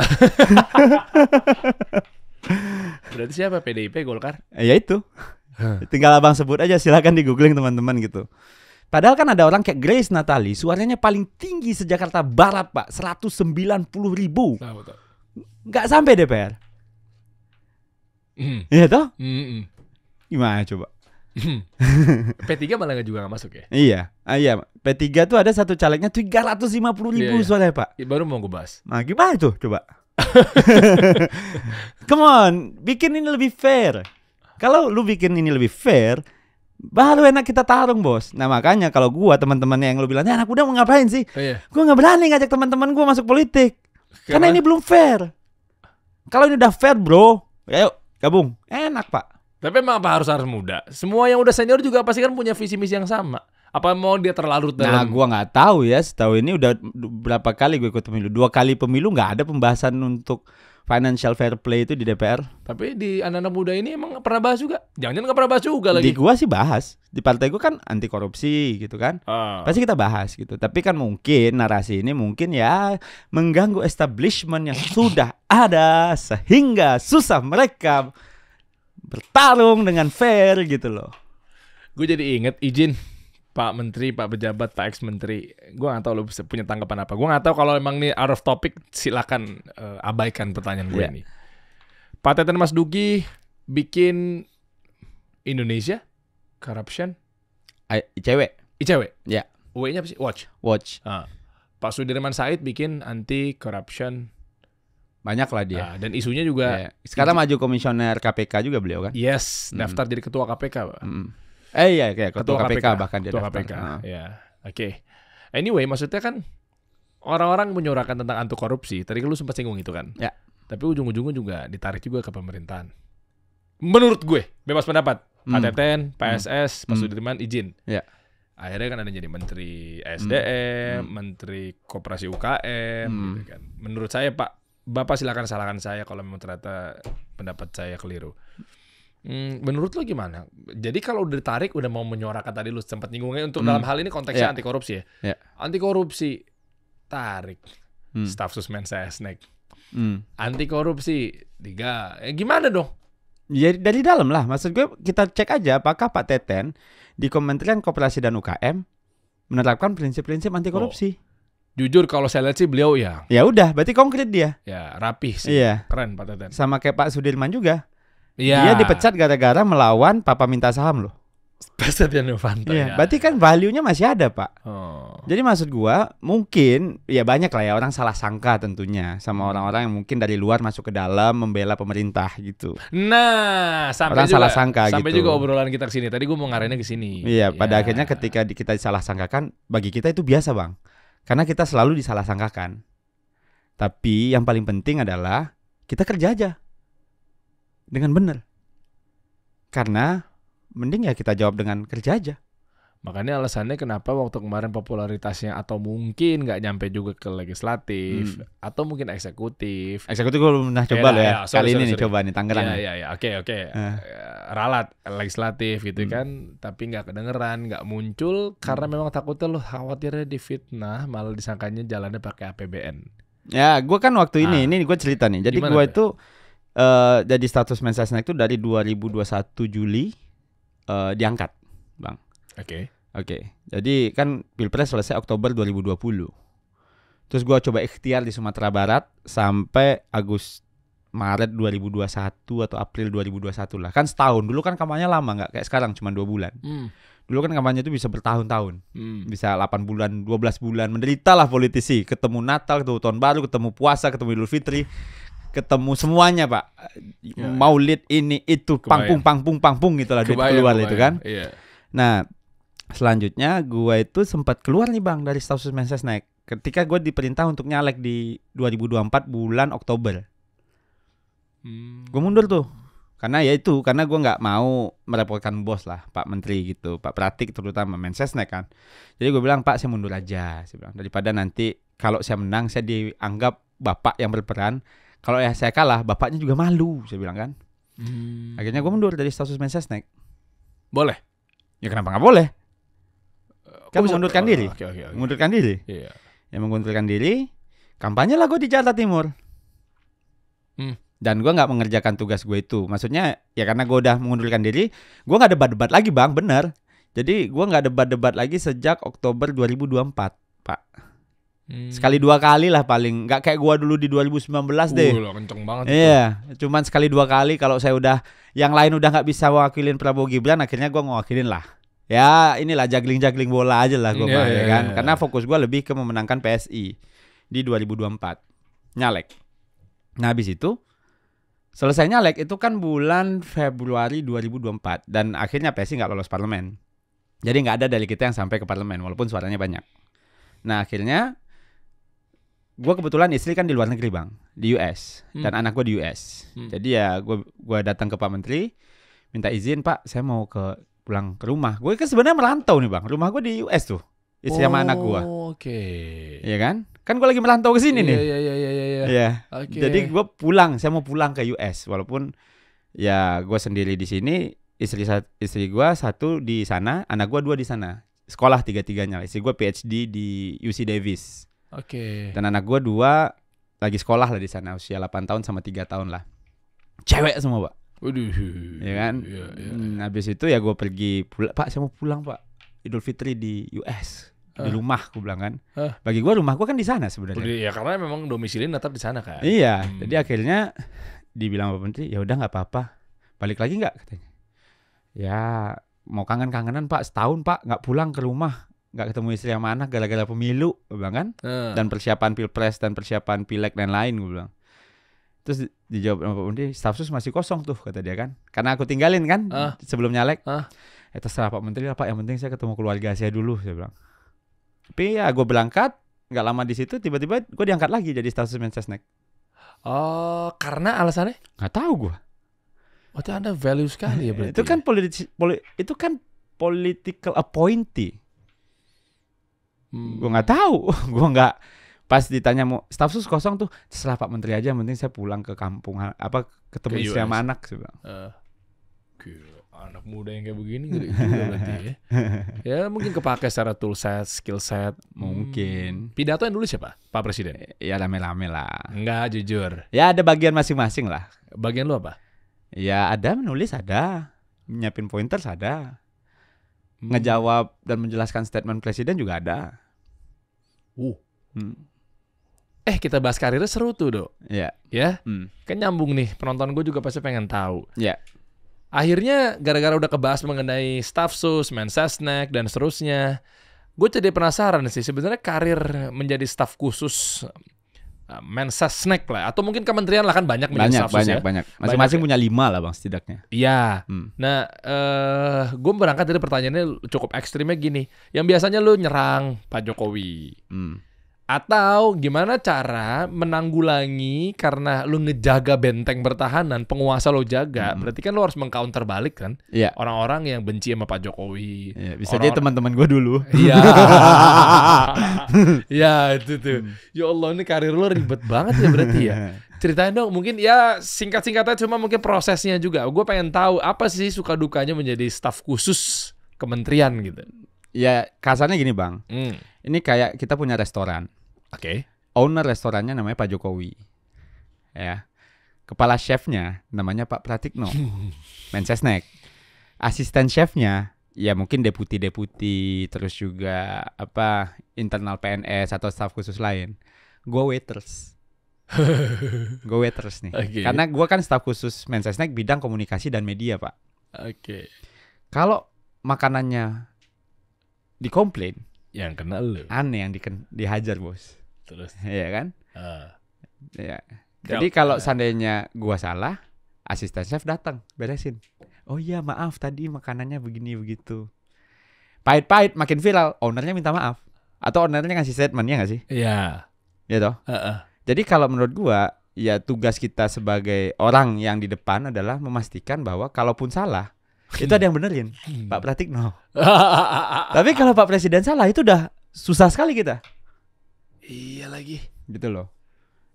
Berarti siapa PDIP, Golkar? Eh, ya itu. Tinggal abang sebut aja, Silakan di googling teman-teman gitu. Padahal kan ada orang kayak Grace Natali, suaranya paling tinggi sejakarta Barat pak, 190 ribu. puluh ribu. Nggak sampai DPR. Hmm. Iya mm. toh? Mm -mm. Gimana coba? P3 malah juga gak masuk ya? Iya, ah, iya. P3 tuh ada satu calegnya 350 ribu iya, iya. soalnya pak. Iya, baru mau gue bahas. Nah gimana tuh coba? Come on, bikin ini lebih fair. Kalau lu bikin ini lebih fair, baru enak kita tarung bos. Nah makanya kalau gua teman teman yang lu bilang, eh, anak udah mau ngapain sih? Oh, iya. Gua gak berani ngajak teman-teman gua masuk politik, karena, karena ini belum fair. Kalau ini udah fair bro, ayo ya gabung, enak pak. Tapi emang apa harus harus muda? Semua yang udah senior juga pasti kan punya visi misi yang sama. Apa mau dia terlalu nah, dalam? Nah, gua nggak tahu ya. Setahu ini udah berapa kali gue ikut pemilu? Dua kali pemilu nggak ada pembahasan untuk financial fair play itu di DPR. Tapi di anak-anak muda ini emang pernah bahas juga? Jangan-jangan nggak pernah bahas juga lagi? Di gua sih bahas. Di partai gua kan anti korupsi gitu kan. Uh. Pasti kita bahas gitu. Tapi kan mungkin narasi ini mungkin ya mengganggu establishment yang sudah ada sehingga susah mereka bertarung dengan fair gitu loh. Gue jadi inget izin Pak Menteri, Pak Pejabat, Pak Ex Menteri. Gue nggak tahu lo bisa punya tanggapan apa. Gue nggak tahu kalau emang ini out of topic silakan uh, abaikan pertanyaan gue yeah. ini. Pak Teten Mas Dugi bikin Indonesia corruption I, I, cewek. Ya. Yeah. W-nya apa sih? Watch. Watch. Uh. Pak Sudirman Said bikin anti corruption banyak lah dia. Nah, dan isunya juga. Yeah. Sekarang maju komisioner KPK juga beliau kan? Yes, hmm. daftar jadi ketua KPK. Mm. Eh iya, kayak ketua, ketua KPK, KPK bahkan ketua dia daftar. KPK. Nah. Ya, oke. Okay. Anyway, maksudnya kan orang-orang menyuarakan tentang anti korupsi. Tadi lu sempat singgung itu kan? Ya. Tapi ujung-ujungnya juga ditarik juga ke pemerintahan. Menurut gue, bebas pendapat. Hmm. ATTN, hmm. PSS, hmm. Pak Sudirman izin. Ya. Akhirnya kan ada jadi menteri SDM, hmm. hmm. menteri koperasi UKM, hmm. gitu kan. Menurut saya Pak Bapak silakan salahkan saya kalau memang ternyata pendapat saya keliru. Hmm, menurut lo gimana? Jadi kalau udah ditarik udah mau menyuarakan tadi lu sempat nyinggungnya untuk hmm. dalam hal ini konteksnya yeah. anti korupsi ya. Yeah. Anti korupsi ya? ya. tarik. Hmm. Staff susmen saya snack. Hmm. Anti korupsi tiga. Eh, gimana dong? Ya dari dalam lah. Maksud gue kita cek aja apakah Pak Teten di Kementerian Koperasi dan UKM menerapkan prinsip-prinsip anti korupsi. Oh jujur kalau saya lihat sih beliau ya ya udah berarti konkret dia ya rapih sih iya. keren Pak Teten sama kayak Pak Sudirman juga iya. dia dipecat gara-gara melawan Papa minta saham loh Pak Setia Novanto iya. ya berarti kan value-nya masih ada Pak oh. jadi maksud gua mungkin ya banyak lah ya orang salah sangka tentunya sama hmm. orang-orang yang mungkin dari luar masuk ke dalam membela pemerintah gitu nah sampai orang juga, salah sangka sampai gitu. juga obrolan kita kesini tadi gua mau ngarahinnya kesini iya ya. pada akhirnya ketika kita salah sangka kan bagi kita itu biasa bang karena kita selalu disalah sangkakan, Tapi yang paling penting adalah kita kerja aja. Dengan benar. Karena mending ya kita jawab dengan kerja aja. Makanya alasannya kenapa waktu kemarin popularitasnya atau mungkin nggak nyampe juga ke legislatif hmm. atau mungkin eksekutif. Eksekutif gue belum pernah ya, coba loh ya, ya. ya. Sorry, Kali sorry, ini sorry. nih coba nih Tangerang. Iya iya iya. Oke oke. Eh. Eh, ralat legislatif gitu hmm. kan, tapi nggak kedengeran, nggak muncul karena hmm. memang takutnya lo khawatirnya difitnah malah disangkanya jalannya pakai APBN. Ya, gue kan waktu ini nah. ini gue cerita nih. Jadi gue itu uh, jadi status mensesnek itu dari 2021 Juli uh, diangkat, bang. Oke. Okay. Oke. Okay. Jadi kan Pilpres selesai Oktober 2020. Terus gua coba ikhtiar di Sumatera Barat sampai Agustus Maret 2021 atau April 2021 lah. Kan setahun. Dulu kan kampanye lama nggak kayak sekarang cuma dua bulan. Hmm. Dulu kan kampanye itu bisa bertahun-tahun. Hmm. Bisa 8 bulan, 12 bulan. Menderita lah politisi. Ketemu Natal, ketemu Tahun Baru, ketemu puasa, ketemu Idul Fitri. ketemu semuanya pak ya, ya. maulid ini itu pangpung pangpung pangpung gitulah lah keluar itu kan iya. nah selanjutnya gue itu sempat keluar nih bang dari status Mensesnek ketika gue diperintah untuk nyalek di 2024 bulan Oktober hmm. gue mundur tuh karena ya itu karena gue nggak mau merepotkan bos lah Pak Menteri gitu Pak Pratik terutama Mensesnek kan jadi gue bilang Pak saya mundur aja saya bilang daripada nanti kalau saya menang saya dianggap bapak yang berperan kalau ya saya kalah bapaknya juga malu saya bilang kan hmm. akhirnya gue mundur dari status Mensesnek boleh ya kenapa nggak boleh kan bisa oh, mengundurkan diri. Oh, okay, okay, okay. Mengundurkan diri. Yeah. Ya mengundurkan diri, kampanye lah gue di Jakarta Timur. Hmm. Dan gue nggak mengerjakan tugas gue itu. Maksudnya ya karena gue udah mengundurkan diri, gue nggak debat-debat lagi bang, bener. Jadi gue nggak debat-debat lagi sejak Oktober 2024, Pak. Hmm. Sekali dua kali lah paling, nggak kayak gua dulu di 2019 deh. Uh, loh, kenceng banget. Iya, itu. cuman sekali dua kali kalau saya udah yang lain udah nggak bisa wakilin Prabowo Gibran, akhirnya gua ngewakilin lah ya inilah juggling-juggling bola aja lah gue yeah, iya, yeah, iya, kan. Yeah, Karena fokus gue lebih ke memenangkan PSI di 2024. Nyalek. Nah habis itu selesai nyalek itu kan bulan Februari 2024 dan akhirnya PSI nggak lolos parlemen. Jadi nggak ada dari kita yang sampai ke parlemen walaupun suaranya banyak. Nah akhirnya gue kebetulan istri kan di luar negeri bang di US hmm. dan anak gue di US. Hmm. Jadi ya gue gua datang ke Pak Menteri minta izin Pak saya mau ke pulang ke rumah. Gue kan sebenarnya merantau nih bang. Rumah gue di US tuh. Istri oh, sama anak gue. Oke. Okay. Iya kan? Kan gue lagi merantau ke sini yeah, nih. Iya iya iya iya. Iya. iya. Okay. Jadi gue pulang. Saya mau pulang ke US walaupun ya gue sendiri di sini. Istri istri gue satu di sana, anak gue dua di sana. Sekolah tiga tiganya. Istri gue PhD di UC Davis. Oke. Okay. Dan anak gue dua lagi sekolah lah di sana usia 8 tahun sama tiga tahun lah. Cewek semua pak. Waduh. Ya kan? Ya, ya. ya. Hmm, habis itu ya gue pergi pulang, Pak saya mau pulang Pak. Idul Fitri di US di rumah Gue bilang kan. Uh. Bagi gua rumah gua kan di sana sebenarnya. Ya karena memang domisilin tetap di sana kan. Iya, hmm. jadi akhirnya dibilang Pak Menteri, ya udah nggak apa-apa. Balik lagi nggak katanya. Ya, mau kangen-kangenan Pak, setahun Pak nggak pulang ke rumah, nggak ketemu istri sama anak gara-gara pemilu, gua bilang kan. Hmm. Dan persiapan Pilpres dan persiapan Pileg dan lain Gue bilang terus dijawab sama oh, Pak Menteri staf masih kosong tuh kata dia kan karena aku tinggalin kan uh. sebelum nyalek uh. eh terserah Pak Menteri lah Pak yang penting saya ketemu keluarga saya dulu saya bilang tapi ya gue berangkat nggak lama di situ tiba-tiba gue diangkat lagi jadi staf sus Mensesnek oh karena alasannya nggak tahu gue Oh, anda value sekali ya berarti. itu kan ya? politik, poli, itu kan political appointee. Hmm. Gue nggak tahu, gue nggak pas ditanya mau staf sus kosong tuh setelah Pak Menteri aja penting saya pulang ke kampung apa ketemu istri sama anak sih bang. Uh, anak muda yang kayak begini gitu berarti ya. ya mungkin kepake secara tool set, skill set. Mungkin. Hmm. Pidato yang dulu siapa? Pak Presiden? Eh, ya lame-lame lah. Enggak jujur. Ya ada bagian masing-masing lah. Bagian lu apa? Ya ada menulis ada, nyiapin pointers ada. Hmm. Ngejawab dan menjelaskan statement presiden juga ada. Uh. Hmm eh kita bahas karirnya seru tuh dok iya. ya ya kan nyambung nih penonton gue juga pasti pengen tahu ya akhirnya gara-gara udah kebahas mengenai staff sus men snack dan seterusnya gue jadi penasaran sih sebenarnya karir menjadi staff khusus uh, eh, Mensesnek lah atau mungkin kementerian lah kan banyak banyak staff banyak ya. banyak masing-masing ya? punya lima lah bang setidaknya iya hmm. nah uh, eh, gue berangkat dari pertanyaannya cukup ekstrimnya gini yang biasanya lo nyerang Pak Jokowi hmm atau gimana cara menanggulangi karena lu ngejaga benteng pertahanan, penguasa lo jaga, hmm. berarti kan lo harus mengcounter balik kan? Iya. Orang-orang yang benci sama Pak Jokowi. Yeah, bisa orang -orang... jadi teman-teman gue dulu. Iya. Iya itu tuh. Hmm. Ya Allah ini karir lo ribet banget ya berarti ya. Ceritain dong mungkin ya singkat-singkatnya cuma mungkin prosesnya juga. Gue pengen tahu apa sih suka dukanya menjadi staf khusus kementerian gitu. Ya kasarnya gini bang. Hmm. Ini kayak kita punya restoran Oke. Okay. Owner restorannya namanya Pak Jokowi. Ya. Kepala chefnya namanya Pak Pratikno. Mensesnek. Asisten chefnya ya mungkin deputi-deputi terus juga apa internal PNS atau staff khusus lain. Gue waiters. gue waiters nih. Okay. Karena gue kan staff khusus Mensesnek bidang komunikasi dan media, Pak. Oke. Okay. Kalau makanannya dikomplain, yang kena lu aneh yang diken dihajar bos terus ya kan uh. ya jadi kalau ah. seandainya gua salah asisten chef datang beresin oh iya maaf tadi makanannya begini begitu pahit-pahit makin viral ownernya minta maaf atau ownernya ngasih statementnya ya nggak sih iya yeah. ya toh uh -uh. jadi kalau menurut gua ya tugas kita sebagai orang yang di depan adalah memastikan bahwa kalaupun salah itu ada yang benerin hmm. Pak Pratikno tapi kalau Pak Presiden salah itu udah susah sekali kita iya lagi gitu loh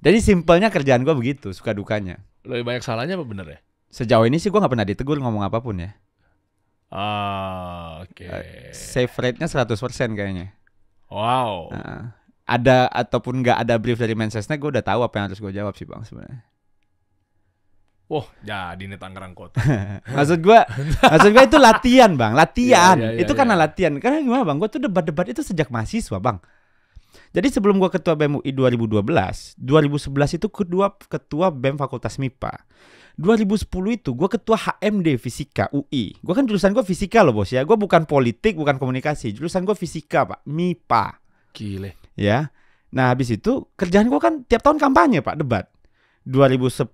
jadi simpelnya kerjaan gue begitu suka dukanya lebih banyak salahnya apa bener ya sejauh ini sih gue nggak pernah ditegur ngomong apapun ya ah oke okay. Eh, save rate-nya 100% kayaknya wow nah, ada ataupun nggak ada brief dari Manchester gue udah tahu apa yang harus gue jawab sih bang sebenarnya Wah, jadi ini Tangerang Kota. maksud gua, maksud gua itu latihan, Bang. Latihan. Yeah, yeah, yeah, itu iya, karena iya. latihan. Karena gimana, Bang? Gua tuh debat-debat itu sejak mahasiswa, Bang. Jadi sebelum gua ketua BEM UI 2012, 2011 itu kedua ketua BEM Fakultas MIPA. 2010 itu gua ketua HMD Fisika UI. Gua kan jurusan gua fisika loh, Bos ya. Gua bukan politik, bukan komunikasi. Jurusan gua fisika, Pak. MIPA. Gile. Ya. Nah, habis itu kerjaan gua kan tiap tahun kampanye, Pak, debat. 2010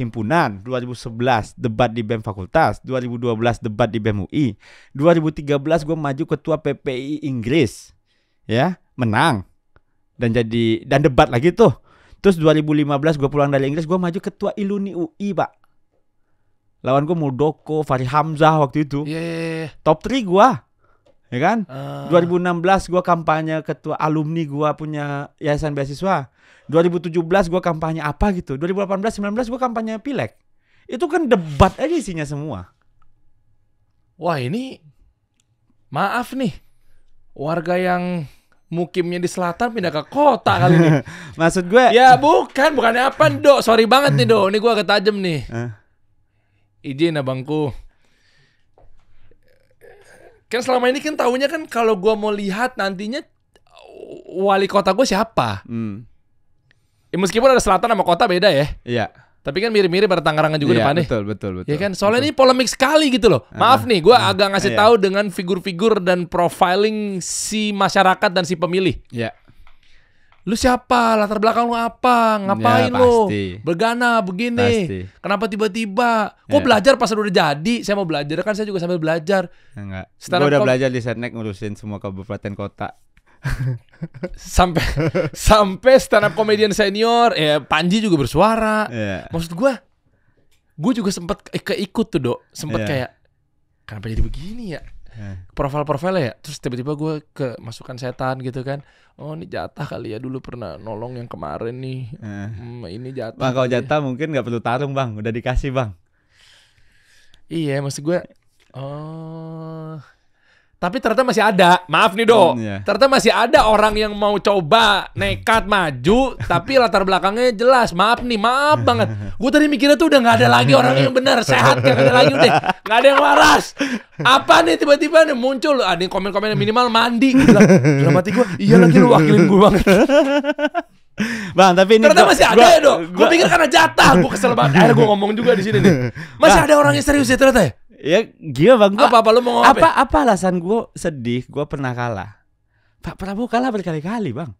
himpunan, 2011 debat di BEM fakultas, 2012 debat di BEM UI, 2013 gue maju ketua PPI Inggris, ya menang dan jadi dan debat lagi tuh. Terus 2015 gue pulang dari Inggris gue maju ketua Iluni UI pak. Lawan gue Muldoko, Fahri Hamzah waktu itu. Yeah. Iya, iya, iya. Top 3 gue ya kan? Uh. 2016 gue kampanye ketua alumni gue punya yayasan beasiswa. 2017 gue kampanye apa gitu 2018 19 gue kampanye pilek itu kan debat aja isinya semua wah ini maaf nih warga yang mukimnya di selatan pindah ke kota kali ini. Maksud gue? Ya bukan, bukannya apa, Dok. Sorry banget nih, Dok. Ini gue ketajem nih. Ijin eh. Izin abangku. Kan selama ini kan tahunya kan kalau gue mau lihat nantinya wali kota gue siapa. Hmm. Ya meskipun ada selatan sama kota beda ya. Iya. Tapi kan mirip-mirip ada Tangerang juga iya, depannya. Betul, betul, betul. Ya kan? Soalnya betul. ini polemik sekali gitu loh. Maaf nih, gue uh, agak ngasih uh, tahu iya. dengan figur-figur dan profiling si masyarakat dan si pemilih. Iya. Lu siapa? Latar belakang lu apa? Ngapain ya, lu? Bergana begini. Pasti. Kenapa tiba-tiba? Kok ya. belajar pas udah jadi? Saya mau belajar kan saya juga sambil belajar. Enggak. Gue udah belajar di Setnek ngurusin semua kabupaten kota sampai sampai stand up comedian senior ya Panji juga bersuara yeah. maksud gue gue juga sempat keikut tuh dok sempat yeah. kayak kenapa jadi begini ya yeah. profil-profilnya ya terus tiba-tiba gue ke masukan setan gitu kan oh ini jatah kali ya dulu pernah nolong yang kemarin nih yeah. hmm, ini jatah bang kalau ya. jatah ya. mungkin nggak perlu tarung bang udah dikasih bang iya maksud gue oh tapi ternyata masih ada. Maaf nih, dok. Mm, iya. Ternyata masih ada orang yang mau coba nekat maju tapi latar belakangnya jelas. Maaf nih, maaf banget. Gue tadi mikirnya tuh udah nggak ada lagi orang yang benar, sehat gak ada lagi udah. Nggak ada yang waras. Apa nih tiba-tiba nih muncul ada yang komen-komen minimal mandi. Gila, gila mati gue. Iya lagi lu wakilin gue banget. Bang, tapi ini ternyata gua, masih ada ya, gua, ya, Dok. Gue pikir karena jatah, gue kesel banget. Akhirnya gue ngomong juga di sini nih. Masih ada orang yang serius ya ternyata ya? ya gila bang gua, apa apa lu mau ngomong apa apa ya? alasan gue sedih gue pernah kalah Pak Prabowo kalah berkali-kali bang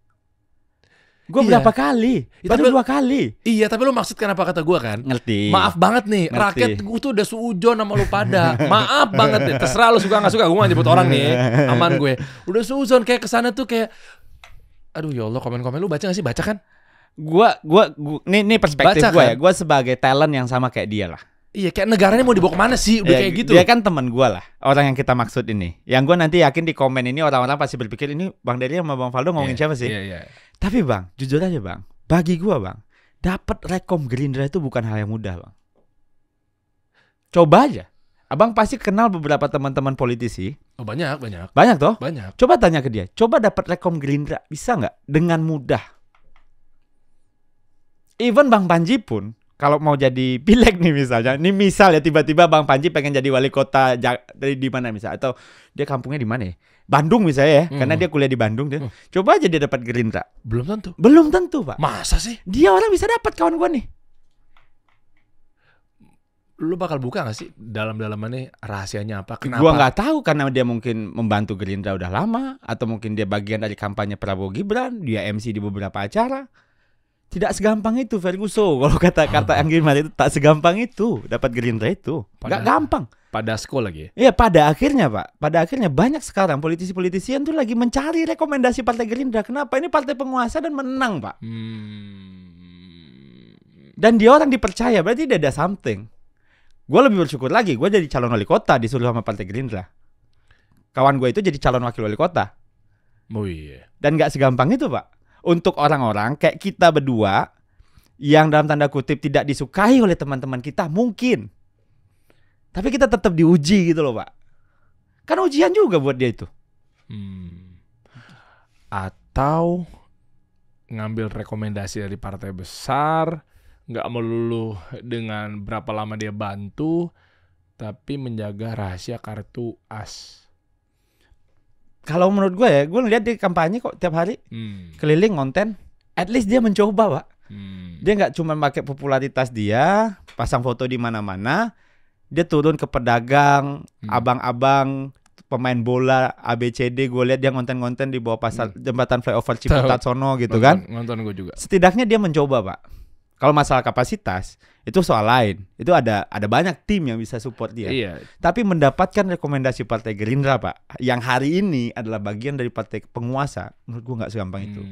Gue iya. berapa kali? Ya, tapi, dua kali. Iya, tapi lu maksud kenapa kata gue kan? Ngerti. Maaf banget nih, Ngerti. rakyat gue tuh udah suujon sama lu pada. Maaf banget nih, terserah lu suka nggak suka, gue nyebut orang nih. Aman gue. Udah suujon kayak kesana tuh kayak Aduh ya Allah, komen-komen lu baca gak sih? Baca kan? gue gue gua nih nih perspektif gue ya. kan? ya. Gua sebagai talent yang sama kayak dia lah. Iya kayak negaranya mau dibawa kemana sih udah ya, kayak gitu. Dia kan teman gue lah orang yang kita maksud ini. Yang gue nanti yakin di komen ini orang-orang pasti berpikir ini Bang Dedi sama Bang Faldo ngomongin yeah, siapa sih? Yeah, yeah. Tapi Bang jujur aja Bang, bagi gue Bang dapat rekom Gerindra itu bukan hal yang mudah Bang. Coba aja. Abang pasti kenal beberapa teman-teman politisi. Oh banyak banyak. Banyak toh? Banyak. Coba tanya ke dia. Coba dapat rekom Gerindra bisa nggak dengan mudah? Even Bang Panji pun kalau mau jadi pilek nih misalnya, ini misal ya tiba-tiba Bang Panji pengen jadi wali kota dari di mana misalnya atau dia kampungnya di mana ya? Bandung misalnya ya, hmm. karena dia kuliah di Bandung dia. Hmm. Coba aja dia dapat Gerindra. Belum tentu. Belum tentu, Pak. Masa sih? Dia orang bisa dapat kawan gua nih. Lu bakal buka gak sih dalam-dalamannya rahasianya apa? Kenapa? Gua nggak tahu karena dia mungkin membantu Gerindra udah lama atau mungkin dia bagian dari kampanye Prabowo Gibran, dia MC di beberapa acara tidak segampang itu Ferguson kalau kata kata Anggi itu tak segampang itu dapat Gerindra itu nggak gampang pada sekolah lagi ya? Iya pada akhirnya pak pada akhirnya banyak sekarang politisi-politisi yang tuh lagi mencari rekomendasi partai Gerindra kenapa ini partai penguasa dan menang pak hmm. dan dia orang dipercaya berarti dia ada something gue lebih bersyukur lagi gue jadi calon wali kota disuruh sama partai Gerindra kawan gue itu jadi calon wakil wali kota oh, iya. dan nggak segampang itu pak untuk orang-orang kayak kita berdua yang dalam tanda kutip tidak disukai oleh teman-teman kita mungkin. Tapi kita tetap diuji gitu loh, Pak. Kan ujian juga buat dia itu. Hmm. Atau ngambil rekomendasi dari partai besar, nggak melulu dengan berapa lama dia bantu, tapi menjaga rahasia kartu as kalau menurut gue ya, gue ngeliat dia kampanye kok tiap hari hmm. keliling konten. At least dia mencoba, pak. Hmm. Dia nggak cuma pakai popularitas dia, pasang foto di mana-mana. Dia turun ke pedagang, hmm. abang-abang, pemain bola ABCD. Gue lihat dia ngonten-ngonten di bawah pasar hmm. jembatan flyover Ciputat Sono gitu Nonton, kan. Nonton gue juga. Setidaknya dia mencoba, pak kalau masalah kapasitas itu soal lain. Itu ada ada banyak tim yang bisa support dia. Iya. Tapi mendapatkan rekomendasi Partai Gerindra, Pak, yang hari ini adalah bagian dari partai penguasa, menurut gua nggak segampang hmm. itu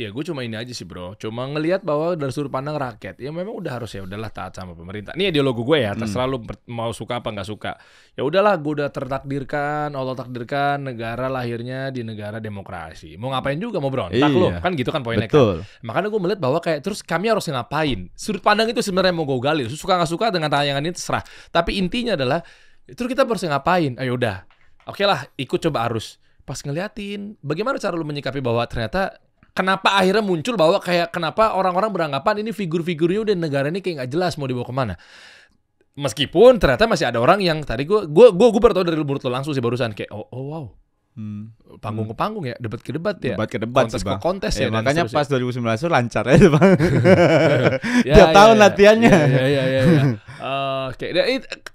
ya gue cuma ini aja sih bro cuma ngelihat bahwa dari sudut pandang rakyat ya memang udah harus ya udahlah taat sama pemerintah ini ideologi gue ya terserah hmm. lu mau suka apa nggak suka ya udahlah gue udah tertakdirkan Allah takdirkan negara lahirnya di negara demokrasi mau ngapain juga mau berontak iya. lu kan gitu kan poinnya kan. Betul. kan makanya gue melihat bahwa kayak terus kami harus ngapain sudut pandang itu sebenarnya mau gue gali suka nggak suka dengan tayangan ini terserah tapi intinya adalah terus kita harus ngapain ayo ah, ya udah oke okay lah ikut coba arus pas ngeliatin bagaimana cara lu menyikapi bahwa ternyata kenapa akhirnya muncul bahwa kayak kenapa orang-orang beranggapan ini figur-figurnya udah negara ini kayak nggak jelas mau dibawa kemana meskipun ternyata masih ada orang yang tadi gue gue gue gue baru dari mulut lo langsung sih barusan kayak oh, oh wow hmm. panggung ke panggung ya debat ke debat ya debat ke debat kontes sih, bang. ke kontes ya, ya makanya pas 2019 itu lancar ya bang ya, tiap ya, tahun ya, latihannya ya, ya, ya, ya, ya. uh, oke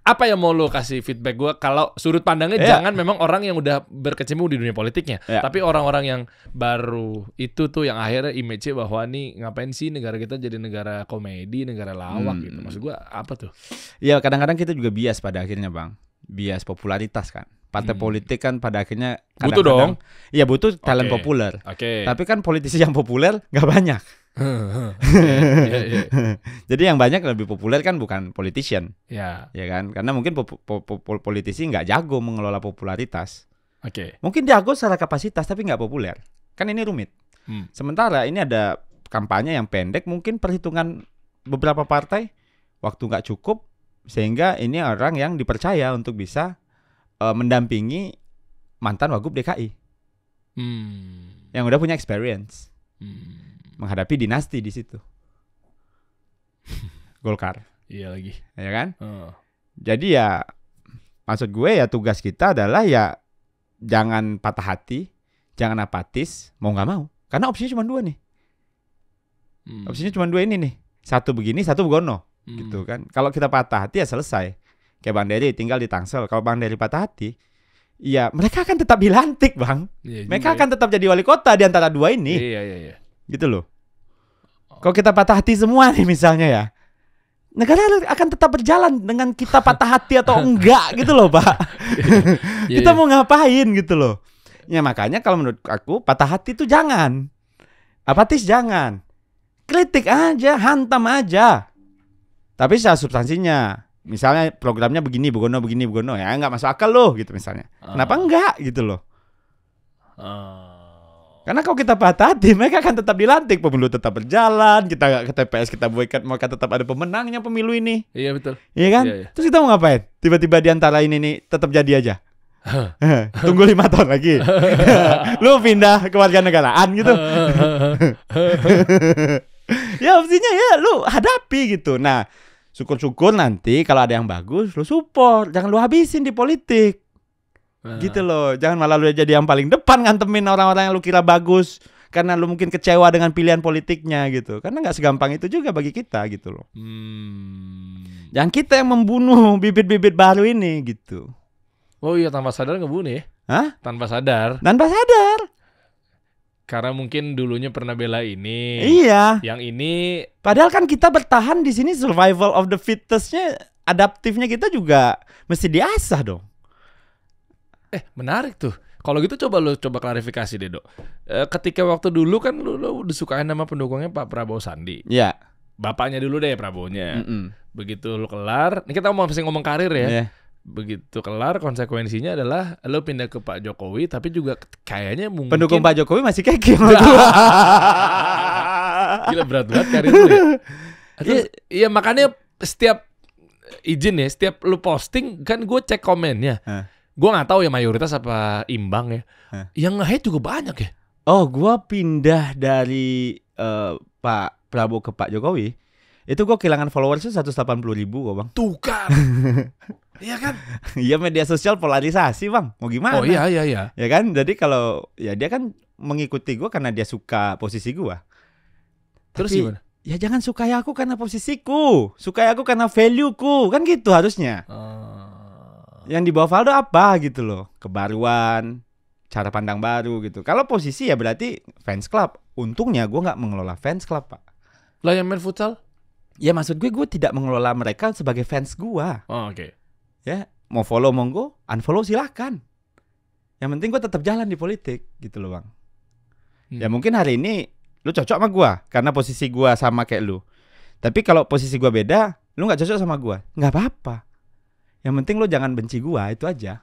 apa yang mau lo kasih feedback gue kalau sudut pandangnya yeah. jangan memang orang yang udah berkecimpung di dunia politiknya yeah. tapi orang-orang yang baru itu tuh yang akhirnya image bahwa nih ngapain sih negara kita jadi negara komedi negara lawak gitu? hmm. gitu maksud gue apa tuh ya kadang-kadang kita juga bias pada akhirnya bang bias popularitas kan partai hmm. politik kan pada akhirnya kadang -kadang, butuh dong iya butuh talent okay. populer okay. tapi kan politisi yang populer nggak banyak Jadi yang banyak lebih populer kan bukan politician, ya, ya kan? Karena mungkin po po po politisi nggak jago mengelola popularitas. Oke. Okay. Mungkin jago secara kapasitas tapi nggak populer. Kan ini rumit. Hmm. Sementara ini ada kampanye yang pendek, mungkin perhitungan beberapa partai waktu nggak cukup, sehingga ini orang yang dipercaya untuk bisa uh, mendampingi mantan wagub DKI, hmm. yang udah punya experience. Hmm menghadapi dinasti di situ. Golkar. Iya lagi. Ya kan? Uh. Jadi ya maksud gue ya tugas kita adalah ya jangan patah hati, jangan apatis, mau nggak mau. Karena opsinya cuma dua nih. Hmm. Opsinya cuma dua ini nih. Satu begini, satu begono. Hmm. Gitu kan. Kalau kita patah hati ya selesai. Kayak Bang Dery tinggal di Tangsel. Kalau Bang Dery patah hati, ya mereka akan tetap dilantik, Bang. Iya mereka ya. akan tetap jadi wali kota di antara dua ini. Iya, iya, iya gitu loh. Kalau kita patah hati semua nih misalnya ya, negara akan tetap berjalan dengan kita patah hati atau enggak gitu loh pak. Iya, kita iya. mau ngapain gitu loh. Ya makanya kalau menurut aku patah hati itu jangan, apatis jangan, kritik aja, hantam aja. Tapi secara substansinya, misalnya programnya begini, begono begini, begono ya nggak masuk akal loh gitu misalnya. Kenapa ah. enggak gitu loh? Ah. Karena kalau kita patah hati, mereka akan tetap dilantik, pemilu tetap berjalan, kita ke TPS, kita boykot, maka tetap ada pemenangnya pemilu ini. Iya betul. Iya kan? Iya, iya. Terus kita mau ngapain? Tiba-tiba di antara ini nih tetap jadi aja. Tunggu lima tahun lagi. Lu pindah ke warga negaraan gitu. ya opsinya ya lu hadapi gitu. Nah, syukur-syukur nanti kalau ada yang bagus lu support, jangan lu habisin di politik. Ah. Gitu loh. Jangan malah lu jadi yang paling depan ngantemin orang-orang yang lu kira bagus karena lu mungkin kecewa dengan pilihan politiknya gitu. Karena nggak segampang itu juga bagi kita gitu loh. Hmm. Yang kita yang membunuh bibit-bibit baru ini gitu. Oh iya tanpa sadar ngebunuh ya? Hah? Tanpa sadar. Tanpa sadar. Karena mungkin dulunya pernah bela ini. Iya. Yang ini. Padahal kan kita bertahan di sini survival of the fittestnya, adaptifnya kita juga mesti diasah dong. Eh menarik tuh. Kalau gitu coba lo coba klarifikasi deh dok. E, ketika waktu dulu kan lu lo disukain sama pendukungnya Pak Prabowo Sandi. Iya. Bapaknya dulu deh Prabowo-nya. Mm -mm. Begitu lo kelar, ini kita mau masih ngomong karir ya. Yeah. Begitu kelar konsekuensinya adalah lo pindah ke Pak Jokowi tapi juga kayaknya mungkin pendukung Pak Jokowi masih kayak gimana? Gila berat banget karir iya ya. ya makanya setiap izin ya, setiap lu posting kan gue cek komennya gue nggak tahu ya mayoritas apa imbang ya. Huh? Yang nge-hate juga banyak ya. Oh, gue pindah dari uh, Pak Prabowo ke Pak Jokowi. Itu gue kehilangan followersnya 180 ribu gue bang. Tuh kan. Iya kan? Iya media sosial polarisasi bang. Mau gimana? Oh iya iya iya. Ya kan? Jadi kalau ya dia kan mengikuti gue karena dia suka posisi gue. Terus Tapi, gimana? Ya jangan sukai aku karena posisiku, sukai aku karena valueku kan gitu harusnya. Oh yang di bawah Valdo apa gitu loh kebaruan cara pandang baru gitu kalau posisi ya berarti fans club untungnya gue nggak mengelola fans club pak lah yang main futsal ya maksud gue gue tidak mengelola mereka sebagai fans gue oh, oke okay. ya mau follow monggo unfollow silahkan yang penting gue tetap jalan di politik gitu loh bang hmm. ya mungkin hari ini lu cocok sama gue karena posisi gue sama kayak lu tapi kalau posisi gue beda lu nggak cocok sama gue nggak apa-apa yang penting lo jangan benci gua itu aja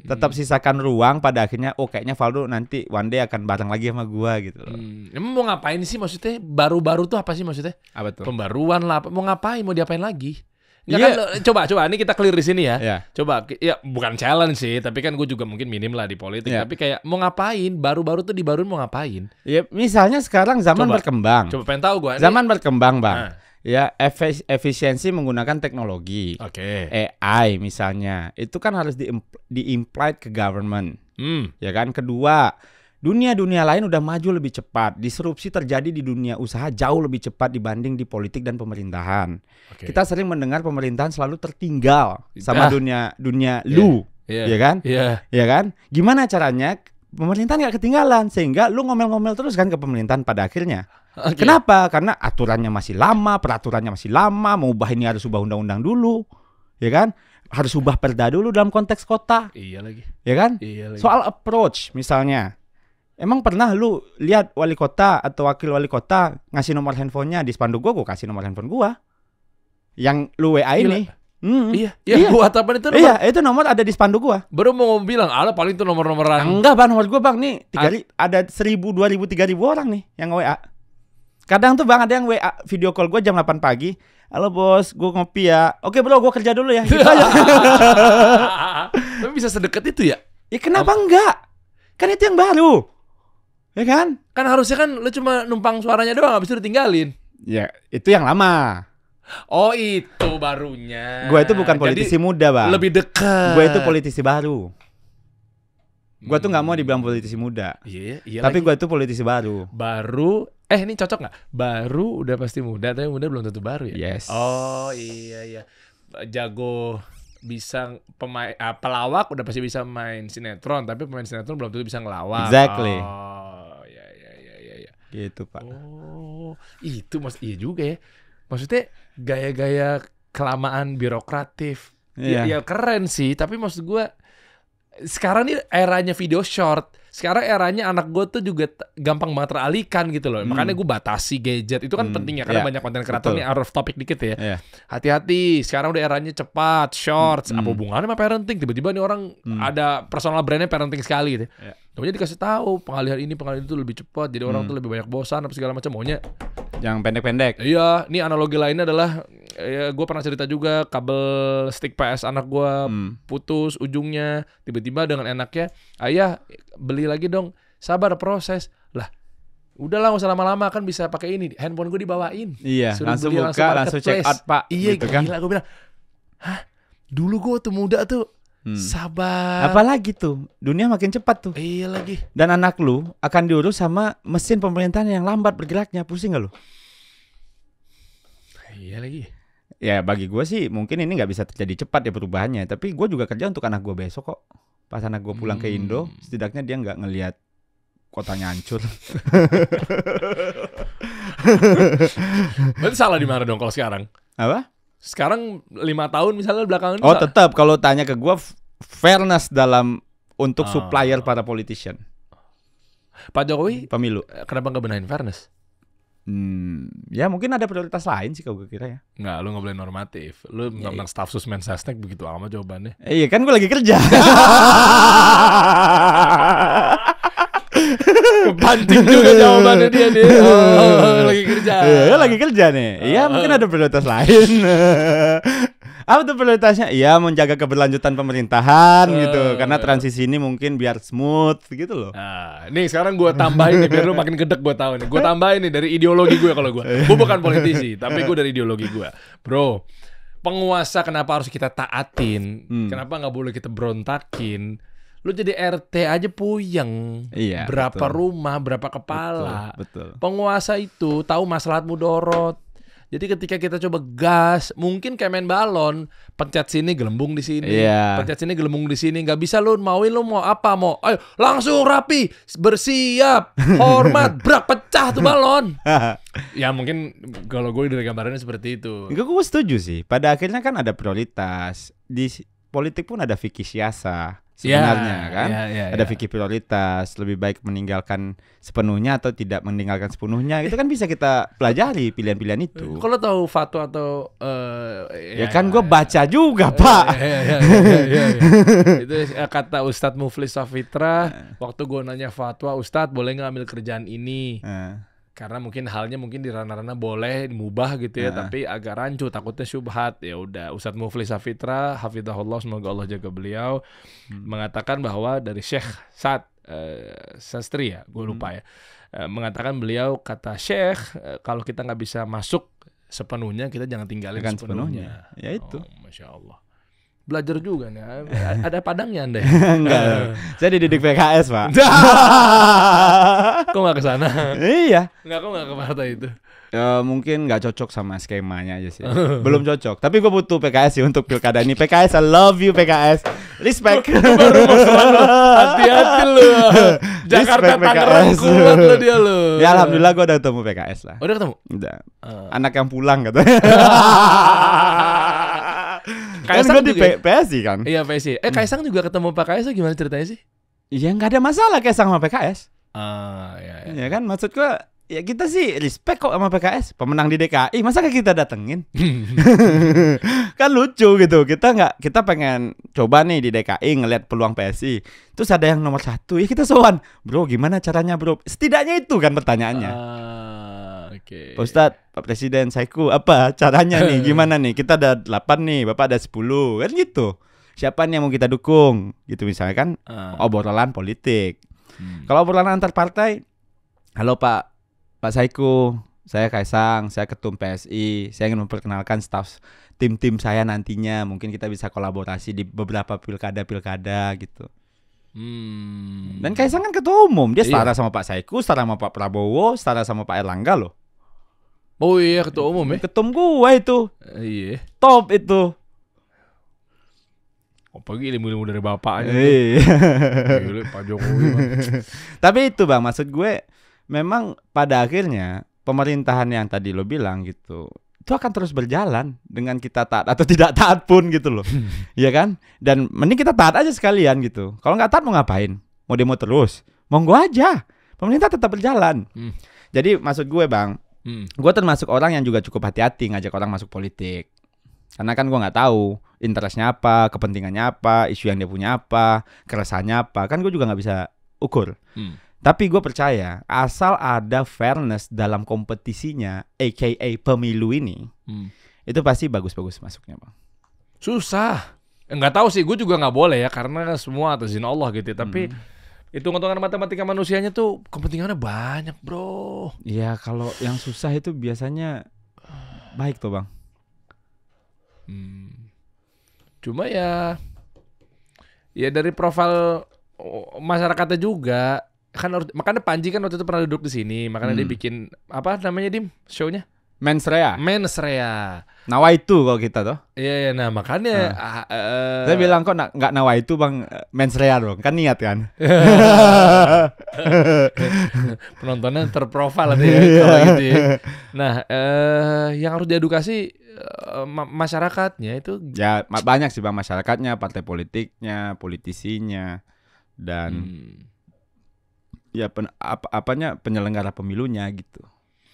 tetap hmm. sisakan ruang pada akhirnya oh kayaknya Valdo nanti one day akan bareng lagi sama gua gitu loh. Hmm. Emang mau ngapain sih maksudnya? Baru-baru tuh apa sih maksudnya? Apa tuh? Pembaruan lah, mau ngapain, mau diapain lagi? Ya yeah. kan, coba coba ini kita clear di sini ya. Yeah. Coba ya bukan challenge sih, tapi kan gue juga mungkin minim lah di politik, yeah. tapi kayak mau ngapain? Baru-baru tuh dibaruin mau ngapain? Ya, misalnya sekarang zaman coba, berkembang. Coba pengen tahu gua. Zaman ini... berkembang, Bang. Nah ya efisiensi menggunakan teknologi. Okay. AI misalnya. Itu kan harus di diimplied ke government. Hmm. Ya kan? Kedua, dunia-dunia lain udah maju lebih cepat. Disrupsi terjadi di dunia usaha jauh lebih cepat dibanding di politik dan pemerintahan. Okay. Kita sering mendengar pemerintahan selalu tertinggal sama ah. dunia dunia yeah. lu. Yeah. Ya kan? Yeah. Ya kan? Gimana caranya pemerintahan nggak ketinggalan sehingga lu ngomel-ngomel terus kan ke pemerintahan pada akhirnya. Okay. Kenapa? Karena aturannya masih lama, peraturannya masih lama, mau ubah ini harus ubah undang-undang dulu. Ya kan? Harus ubah perda dulu dalam konteks kota. Iya lagi. Ya kan? Iya lagi. Soal approach misalnya. Emang pernah lu lihat wali kota atau wakil wali kota ngasih nomor handphonenya di spanduk gua, gua kasih nomor handphone gua. Yang lu WA ini. Hmm. Iya, iya. iya. itu nomor. Iya, itu nomor ada di spanduk gua. Baru mau bilang, ala paling itu nomor-nomoran. Enggak, Bang, nomor gua, Bang, nih tiga, ada seribu, dua ribu, tiga ribu orang nih yang WA. Kadang tuh bang ada yang WA video call gue jam 8 pagi. Halo bos, gue ngopi ya. Oke bro, gue kerja dulu ya. Gitu aja. Tapi bisa sedekat itu ya? Ya kenapa Am enggak? Kan itu yang baru. Ya kan? Kan harusnya kan lu cuma numpang suaranya doang abis itu ditinggalin. Ya, itu yang lama. Oh itu barunya. Gue itu bukan politisi Jadi, muda bang. Lebih dekat. Gue itu politisi baru. Gue hmm. tuh nggak mau hmm. dibilang politisi muda. Iya. iya Tapi gue itu politisi baru. Baru Eh ini cocok nggak? Baru udah pasti muda, tapi muda belum tentu baru ya. Yes. Oh iya iya. Jago bisa pemain uh, pelawak udah pasti bisa main sinetron, tapi pemain sinetron belum tentu bisa ngelawak. Exactly. Oh iya iya iya iya. Ya. Gitu pak. Oh itu mas iya juga ya. Maksudnya gaya-gaya kelamaan birokratif. Ya, iya yeah. ya, keren sih, tapi maksud gue sekarang ini eranya video short sekarang eranya anak gue tuh juga gampang banget teralihkan gitu loh. Hmm. Makanya gue batasi gadget. Itu kan hmm. penting ya karena yeah. banyak konten kreator nih out of topic dikit ya. Yeah. Hati-hati, sekarang udah eranya cepat, shorts, hmm. apa hubungannya sama parenting? Tiba-tiba nih orang hmm. ada personal brandnya parenting sekali gitu. Yeah. Jadi dikasih tahu pengalihan ini, pengalihan itu lebih cepat. Jadi hmm. orang tuh lebih banyak bosan apa segala macam maunya. Yang pendek-pendek. Iya, ini analogi lainnya adalah ya gue pernah cerita juga kabel stick PS anak gue hmm. putus ujungnya tiba-tiba dengan enaknya ayah beli lagi dong sabar proses lah udahlah gak usah lama-lama kan bisa pakai ini handphone gue dibawain iya Suruh langsung beli, buka langsung, langsung check out pak iya gitu kan? gila gue bilang hah dulu gue tuh muda tuh hmm. sabar apalagi tuh dunia makin cepat tuh iya lagi dan anak lu akan diurus sama mesin pemerintahan yang lambat bergeraknya pusing gak lu iya lagi ya bagi gue sih mungkin ini nggak bisa terjadi cepat ya perubahannya tapi gue juga kerja untuk anak gue besok kok pas anak gue pulang hmm. ke Indo setidaknya dia nggak ngelihat kotanya hancur berarti salah di mana dong kalau sekarang apa sekarang lima tahun misalnya belakangan oh tetap kalau tanya ke gue fairness dalam untuk oh. supplier para politician Pak Jokowi pemilu kenapa nggak benahin fairness Hmm, ya mungkin ada prioritas lain sih kalau gue kira ya. Nggak, lu nggak boleh normatif. Lu iya, nggak iya. pernah staff susmen sasnek begitu lama jawabannya. Eh, iya kan gue lagi kerja. Kepancing juga jawabannya dia nih. Oh, lagi kerja. Iya, lagi kerja nih. Iya, mungkin ah, ah. ada prioritas lain. Apa tuh prioritasnya? Iya menjaga keberlanjutan pemerintahan uh, gitu. Karena transisi ini mungkin biar smooth gitu loh. Nah, nih sekarang gue tambahin nih biar lu makin gedek gue tahu nih. Gue tambahin nih dari ideologi gue kalau gue. Gue bukan politisi, tapi gue dari ideologi gue. Bro, penguasa kenapa harus kita taatin? Hmm. Kenapa nggak boleh kita berontakin? Lu jadi RT aja puyeng. Iya. Berapa betul. rumah, berapa kepala. Betul, betul. Penguasa itu tahu masalahmu dorot jadi ketika kita coba gas, mungkin kayak main balon, pencet sini gelembung di sini, yeah. pencet sini gelembung di sini, nggak bisa lu mauin lu mau apa mau, ayo langsung rapi, bersiap, hormat, berak pecah tuh balon. ya mungkin kalau gue dari gambarannya seperti itu. Enggak gue setuju sih. Pada akhirnya kan ada prioritas di politik pun ada fikih siasa sebenarnya yeah, kan yeah, yeah, ada ya. fikih prioritas lebih baik meninggalkan sepenuhnya atau tidak meninggalkan sepenuhnya itu kan bisa kita pelajari pilihan-pilihan itu eh, kalau tahu fatwa atau uh, ya, ya kan gue ya. baca juga pak itu kata Ustadz Muflis Safitra eh. waktu gue nanya fatwa Ustadz boleh nggak ambil kerjaan ini uh karena mungkin halnya mungkin di ranah-ranah boleh mubah gitu ya, ya tapi agak rancu takutnya syubhat. Ya udah Ustadz Mufli Safitra, hafizahullah semoga Allah jaga beliau hmm. mengatakan bahwa dari Syekh Sa'ad uh, Sastri ya, gue lupa hmm. ya. Uh, mengatakan beliau kata Syekh uh, eh, kalau kita nggak bisa masuk sepenuhnya kita jangan tinggalin sepenuhnya. sepenuhnya. Ya itu. Oh, Masya belajar juga nih. Ada padangnya Anda ya? Enggak. Eh. Saya dididik PKS, Pak. kok nggak ke sana? Iya. Enggak, kok nggak ke partai itu. Uh, mungkin nggak cocok sama skemanya aja sih. Belum cocok. Tapi gue butuh PKS sih untuk pilkada ini. PKS, I love you PKS. Respect. Hati-hati lu. Jakarta Tangerang kuat lu dia lu. Ya alhamdulillah gue udah ketemu PKS lah. Udah ketemu? Udah. Uh. Anak yang pulang katanya. Kaisang kan di juga, ya? PSI kan? Iya PSI. Eh hmm. Kaisang juga ketemu Pak KS gimana ceritanya sih? Ya nggak ada masalah Kaisang sama PKS. Ah ya, ya. ya kan maksud ya kita sih respect kok sama PKS pemenang di DKI masa kita datengin kan lucu gitu kita nggak kita pengen coba nih di DKI ngelihat peluang PSI terus ada yang nomor satu ya kita sowan bro gimana caranya bro setidaknya itu kan pertanyaannya ah. Oke. Okay. Pak Pak Presiden, saiku apa caranya nih? Gimana nih? Kita ada 8 nih, Bapak ada 10. Kan gitu. Siapa nih yang mau kita dukung? Gitu misalnya kan uh. obrolan politik. Hmm. Kalau obrolan antar partai, halo Pak Pak Saiku, saya Kaisang, saya ketum PSI, saya ingin memperkenalkan staff tim-tim saya nantinya. Mungkin kita bisa kolaborasi di beberapa pilkada-pilkada gitu. Hmm. Dan Kaisang kan ketua umum, dia iya. setara iya. sama Pak Saiku, setara sama Pak Prabowo, setara sama Pak Erlangga loh. Oh iya ketua umum ya. Ketum gue itu. Uh, iya. Top itu. Apalagi ilmu-ilmu dari bapaknya. Eh, iya. Gila, Pak Jokowi. Tapi itu Bang, maksud gue memang pada akhirnya pemerintahan yang tadi lo bilang gitu itu akan terus berjalan dengan kita taat atau tidak taat pun gitu loh Iya kan dan mending kita taat aja sekalian gitu kalau nggak taat mau ngapain mau demo terus gue aja pemerintah tetap berjalan hmm. jadi maksud gue bang Hmm. Gue termasuk orang yang juga cukup hati-hati ngajak orang masuk politik. Karena kan gue nggak tahu interestnya apa, kepentingannya apa, isu yang dia punya apa, keresahannya apa. Kan gue juga nggak bisa ukur. Hmm. Tapi gue percaya asal ada fairness dalam kompetisinya, aka pemilu ini, hmm. itu pasti bagus-bagus masuknya bang. Susah. Nggak tahu sih, gue juga nggak boleh ya karena semua atas izin Allah gitu. Ya. Tapi hmm itu ngotongan matematika manusianya tuh kepentingannya banyak, Bro. Iya, kalau yang susah itu biasanya baik tuh, Bang. Hmm. Cuma ya ya dari profil oh, masyarakatnya juga kan harus makanya Panji kan waktu itu pernah duduk di sini, makanya hmm. dia bikin apa namanya Dim? shownya. Mens rea. Mens rea. Nawa itu kok kita tuh? Iya, yeah, nah makanya. Uh. Uh, uh, Saya bilang kok nggak nawa itu bang eh, mens rea dong, kan niat kan. Penontonnya terprofil ya kalau iya. gitu. Ya. Nah, uh, yang harus diedukasi uh, masyarakatnya itu. Ya banyak sih bang masyarakatnya, partai politiknya, politisinya, dan hmm. ya pen, apa apanya penyelenggara pemilunya gitu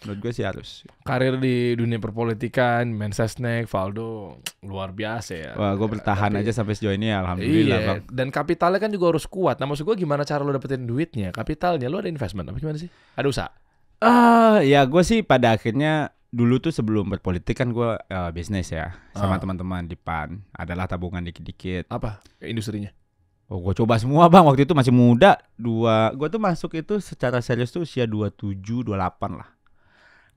menurut gue sih harus karir di dunia perpolitikan Mensesnek Valdo luar biasa ya wah gue bertahan Tapi, aja sampai sejauh ini alhamdulillah iya. dan kapitalnya kan juga harus kuat nah maksud gue gimana cara lo dapetin duitnya kapitalnya lo ada investment apa gimana sih ada usaha ah uh, ya gue sih pada akhirnya dulu tuh sebelum berpolitik kan gue uh, bisnis ya sama uh. teman-teman di PAN adalah tabungan dikit-dikit. Apa industrinya? Oh gue coba semua bang waktu itu masih muda dua gue tuh masuk itu secara serius tuh usia dua tujuh dua delapan lah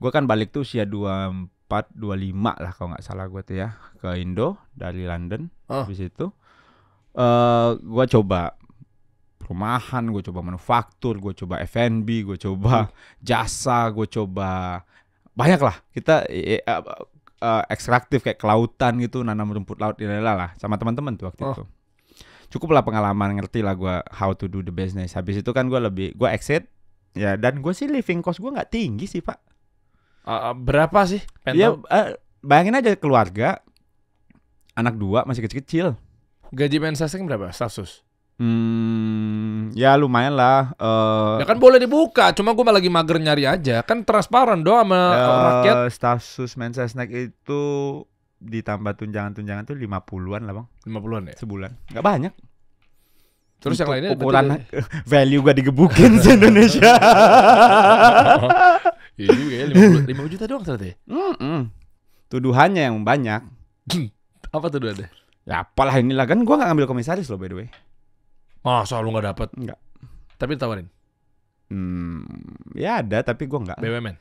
gue kan balik tuh usia 24, 25 lah kalau nggak salah gue tuh ya ke Indo dari London. Oh. Habis itu uh, eh, gue coba perumahan gue coba manufaktur, gue coba F&B, gue coba hmm. jasa, gue coba banyak lah kita uh, uh, ekstraktif kayak kelautan gitu nanam rumput laut lala lah sama teman-teman tuh waktu oh. itu cukup lah pengalaman ngerti lah gue how to do the business habis itu kan gue lebih gue exit ya dan gue sih living cost gue nggak tinggi sih pak Uh, berapa sih? ya uh, bayangin aja keluarga anak dua masih kecil-kecil. Gaji mensasing berapa? Sasus? Hmm, ya lumayan lah. Uh, ya kan boleh dibuka, cuma gue malah lagi mager nyari aja. Kan transparan doa sama uh, rakyat. status mensesnek itu ditambah tunjangan-tunjangan tuh lima puluhan lah bang. lima puluhan ya? Sebulan. Gak banyak. Terus Untuk yang lainnya ukuran value gue digebukin di Indonesia. Oh. Iya juga ya, 50, juta doang ternyata ya? Mm -mm. Tuduhannya yang banyak Apa tuduhannya? Ya apalah inilah, kan gue gak ngambil komisaris loh by the way Masa lu gak dapet? Enggak Tapi ditawarin? Hmm, ya ada tapi gue gak BUMN?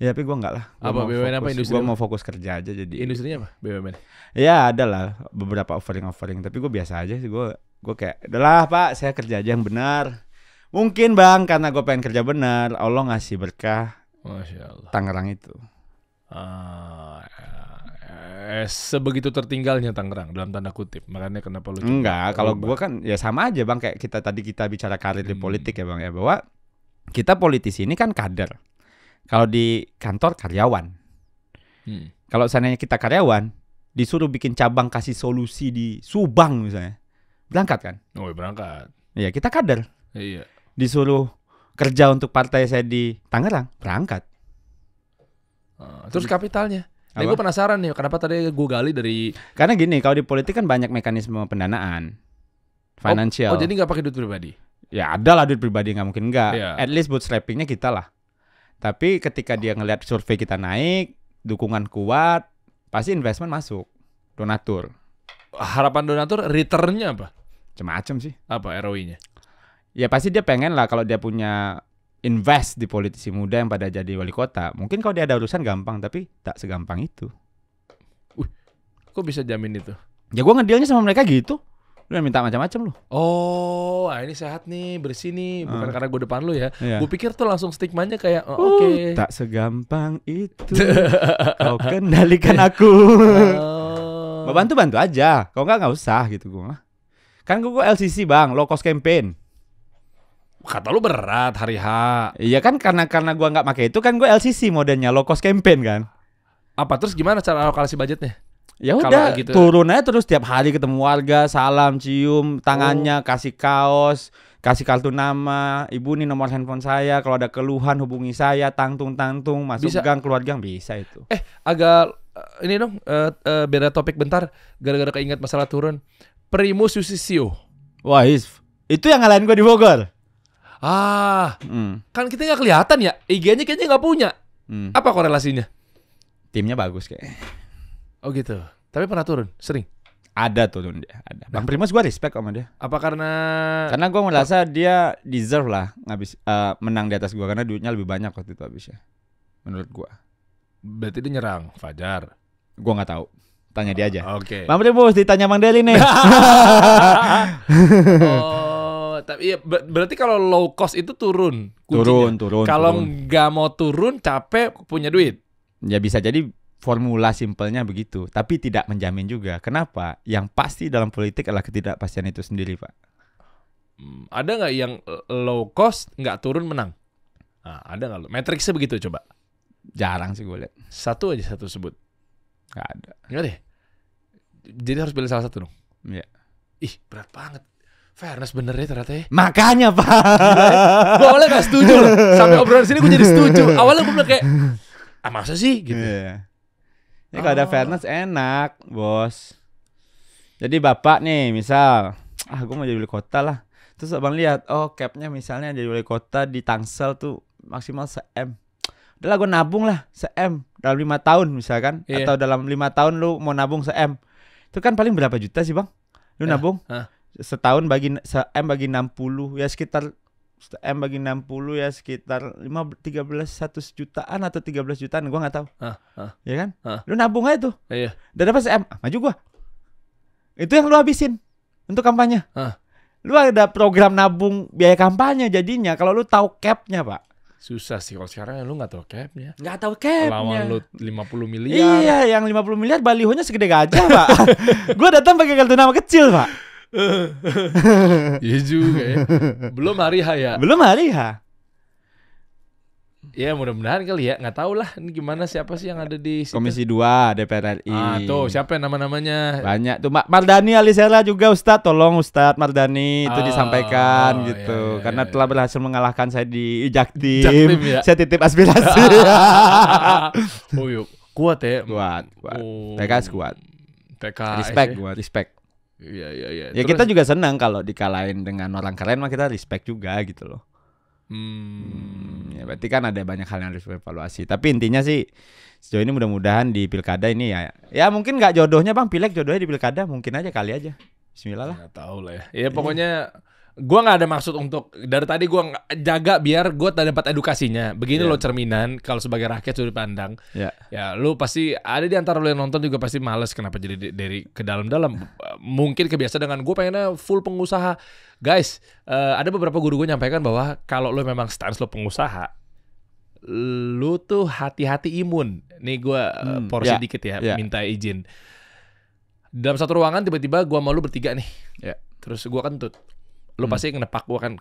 Ya tapi gue enggak lah. Gua apa BUMN apa industri? Gue mau fokus kerja aja jadi. Industrinya apa BUMN? Ya ada lah beberapa offering offering tapi gue biasa aja sih gue gue kayak, adalah pak saya kerja aja yang benar. Mungkin bang karena gue pengen kerja benar, Allah ngasih berkah Masya Allah. Tangerang itu. Uh, eh, sebegitu tertinggalnya Tangerang dalam tanda kutip. Makanya kenapa lu Enggak, kalau gua kan ya sama aja Bang kayak kita tadi kita bicara karir hmm. di politik ya Bang ya bahwa kita politisi ini kan kader. Kalau di kantor karyawan. Hmm. Kalau seandainya kita karyawan disuruh bikin cabang kasih solusi di Subang misalnya. Berangkat kan? Oh, berangkat. Iya, kita kader. Iya. Disuruh kerja untuk partai saya di Tangerang berangkat ah, terus kapitalnya Nah, gue penasaran nih kenapa tadi gue gali dari karena gini kalau di politik kan banyak mekanisme pendanaan financial. Oh, oh jadi nggak pakai duit pribadi? Ya ada lah duit pribadi nggak mungkin nggak. Yeah. At least bootstrappingnya kita lah. Tapi ketika dia ngelihat survei kita naik, dukungan kuat, pasti investment masuk donatur. Harapan donatur returnnya apa? Macam-macam sih. Apa ROI-nya? ya pasti dia pengen lah kalau dia punya invest di politisi muda yang pada jadi wali kota. Mungkin kalau dia ada urusan gampang, tapi tak segampang itu. Uh, kok bisa jamin itu? Ya gue ngedealnya sama mereka gitu. Lu yang minta macam-macam lu. Oh, nah ini sehat nih, bersih nih, ah. bukan uh. karena gue depan lu ya. Yeah. Gue pikir tuh langsung stigmanya kayak oh, uh, oke. Okay. Tak segampang itu. Kau kendalikan aku. oh. Bantu-bantu aja. Kau nggak nggak usah gitu gue Kan gue LCC bang, low cost campaign kata lu berat hari H. Iya kan karena karena gua nggak pakai itu kan gua LCC modelnya low cost campaign kan. Apa terus gimana cara alokasi budgetnya? Ya udah gitu. turun aja terus tiap hari ketemu warga, salam, cium tangannya, oh. kasih kaos, kasih kartu nama, ibu nih nomor handphone saya, kalau ada keluhan hubungi saya, tangtung-tangtung, masuk bisa. gang, keluar gang bisa itu. Eh, agak eh, ini dong uh, uh, beda topik bentar gara-gara keinget masalah turun. Primus Yusisio. Wah, itu yang ngalahin gue di Bogor. Ah, hmm. kan kita nggak kelihatan ya. IG-nya kayaknya nggak punya. Hmm. Apa korelasinya? Timnya bagus kayak. Oh gitu. Tapi pernah turun, sering. Ada turun dia, ada. Bang Primus gue respect sama dia. Apa karena? Karena gue merasa dia deserve lah ngabis uh, menang di atas gue karena duitnya lebih banyak waktu itu habisnya. Menurut gue. Berarti dia nyerang Fajar. Gue nggak tahu. Tanya dia aja. Oke. Okay. Bang Primus ditanya Bang Deli nih. oh tapi iya ber berarti kalau low cost itu turun. Kuncinya. Turun, turun. Kalau nggak mau turun, capek punya duit. Ya bisa jadi formula simpelnya begitu, tapi tidak menjamin juga. Kenapa? Yang pasti dalam politik adalah ketidakpastian itu sendiri, Pak. Hmm, ada nggak yang low cost nggak turun menang? Nah, ada nggak lo? Matrixnya begitu coba. Jarang sih gue lihat. Satu aja satu sebut. Gak ada. Gak deh. Jadi harus pilih salah satu dong. Iya. Ih berat banget. Fairness bener ya ternyata ya. Makanya pak. Ya. Gue awalnya gak setuju loh. Sampai obrolan sini gue jadi setuju. Awalnya gue bilang kayak, ah masa sih gitu. Iya. Ini kalau oh. ada ah. fairness enak bos. Jadi bapak nih misal, ah gue mau jadi wali kota lah. Terus abang lihat, oh capnya misalnya jadi wali kota di Tangsel tuh maksimal se m. Udah lah gue nabung lah se m dalam lima tahun misalkan, yeah. atau dalam lima tahun lu mau nabung se m. Itu kan paling berapa juta sih bang? Lu yeah. nabung? Huh? Eh setahun bagi se M bagi 60 ya sekitar M bagi 60 ya sekitar 5 13 satu jutaan atau 13 jutaan gua nggak tahu. Ah, ya kan? Ah. Lu nabung aja tuh. Iya. Udah dapat M, ah, maju gua. Itu yang lu habisin untuk kampanye. Ah. Lu ada program nabung biaya kampanye jadinya kalau lu tahu capnya, Pak. Susah sih kalau sekarang ya, lu nggak tahu capnya. Nggak tahu capnya. Lawan lu lima 50 miliar. Iya, yang lima puluh miliar balihonya segede gajah, Pak. gue datang pakai kartu nama kecil, Pak. Iya juga ya. Belum hari H ya. Belum hari H. Ya mudah-mudahan kali ya, nggak tahu lah ini gimana siapa sih yang ada di situ. Komisi 2 DPR RI. Ah, tuh siapa nama-namanya? Banyak tuh mak Mardani Alisera juga Ustaz tolong Ustaz Mardani itu ah, disampaikan oh, gitu. Iya, iya, Karena iya, telah iya. berhasil mengalahkan saya di Jaktim. ya? Saya titip aspirasi. oh, yuk. Iya. kuat ya. Kuat, kuat. Oh. TKS kuat. TKS. Respect eh. Ya. gua, respect. Iya iya iya. Ya Terus, kita juga senang kalau dikalahin dengan orang keren mah kita respect juga gitu loh. Hmm. hmm. Ya berarti kan ada banyak hal yang harus evaluasi. Tapi intinya sih sejauh ini mudah-mudahan di pilkada ini ya, ya mungkin nggak jodohnya bang pilek jodohnya di pilkada mungkin aja kali aja. Bismillah lah. Gak tahu lah ya. Ya pokoknya gue nggak ada maksud untuk dari tadi gue jaga biar gue dapat edukasinya begini yeah. lo iya. cerminan kalau sebagai rakyat sudut pandang yeah. ya lo pasti ada di antara lo yang nonton juga pasti males kenapa jadi dari, ke dalam-dalam mungkin kebiasa dengan gue pengennya full pengusaha guys uh, ada beberapa guru gue nyampaikan bahwa kalau lo memang stance lo pengusaha lo tuh hati-hati imun nih gue eh, hmm, ya, porsi yeah. dikit ya yeah. minta izin dalam satu ruangan tiba-tiba gue malu bertiga nih yeah. terus gue kentut Lu hmm. pasti ngepak gua kan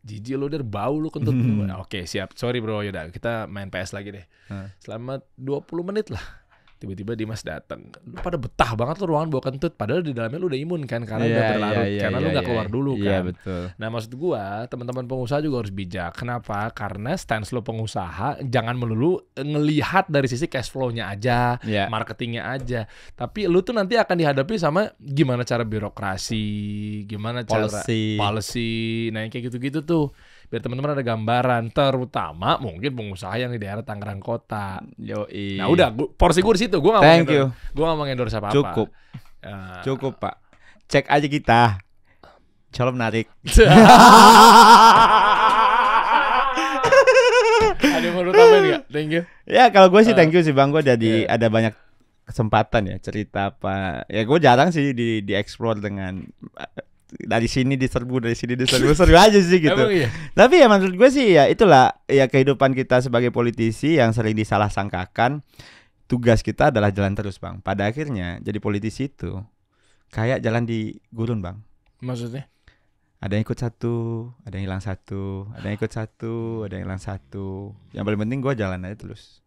jijik lo udah bau lu kentut. Hmm. Oke, siap. Sorry bro, yaudah kita main PS lagi deh. Hmm. Selama 20 menit lah tiba-tiba Dimas datang pada betah banget tuh ruangan bawa kentut padahal di dalamnya lu udah imun kan karena yeah, udah iya, berlarut yeah, yeah, karena yeah, lu iya, nggak yeah, keluar yeah. dulu iya, kan yeah, betul. nah maksud gua teman-teman pengusaha juga harus bijak kenapa karena stance lu pengusaha jangan melulu ngelihat dari sisi cash flow-nya aja yeah. marketingnya aja tapi lu tuh nanti akan dihadapi sama gimana cara birokrasi gimana policy. cara policy nah kayak gitu-gitu tuh biar teman-teman ada gambaran terutama mungkin pengusaha yang di daerah Tangerang Kota. Yo, Nah udah, gua, porsi gue di situ. Gue gak Thank mau Gue gak mau endorse apa-apa. Cukup. Uh, Cukup, Pak. Cek aja kita. Calon menarik. ada yang mau tambahin gak? Thank you. Ya, kalau gue sih eh. thank you sih Bang. Gue jadi yeah. ada banyak kesempatan ya cerita apa ya gue jarang sih di di explore dengan dari sini diserbu dari sini diserbu seru aja sih gitu. iya? Tapi ya menurut gue sih ya itulah ya kehidupan kita sebagai politisi yang sering disalah sangkakan. Tugas kita adalah jalan terus bang. Pada akhirnya jadi politisi itu kayak jalan di gurun bang. Maksudnya? Ada yang ikut satu, ada yang hilang satu, ada yang ikut satu, ada yang hilang satu. Yang paling penting gue jalan aja terus.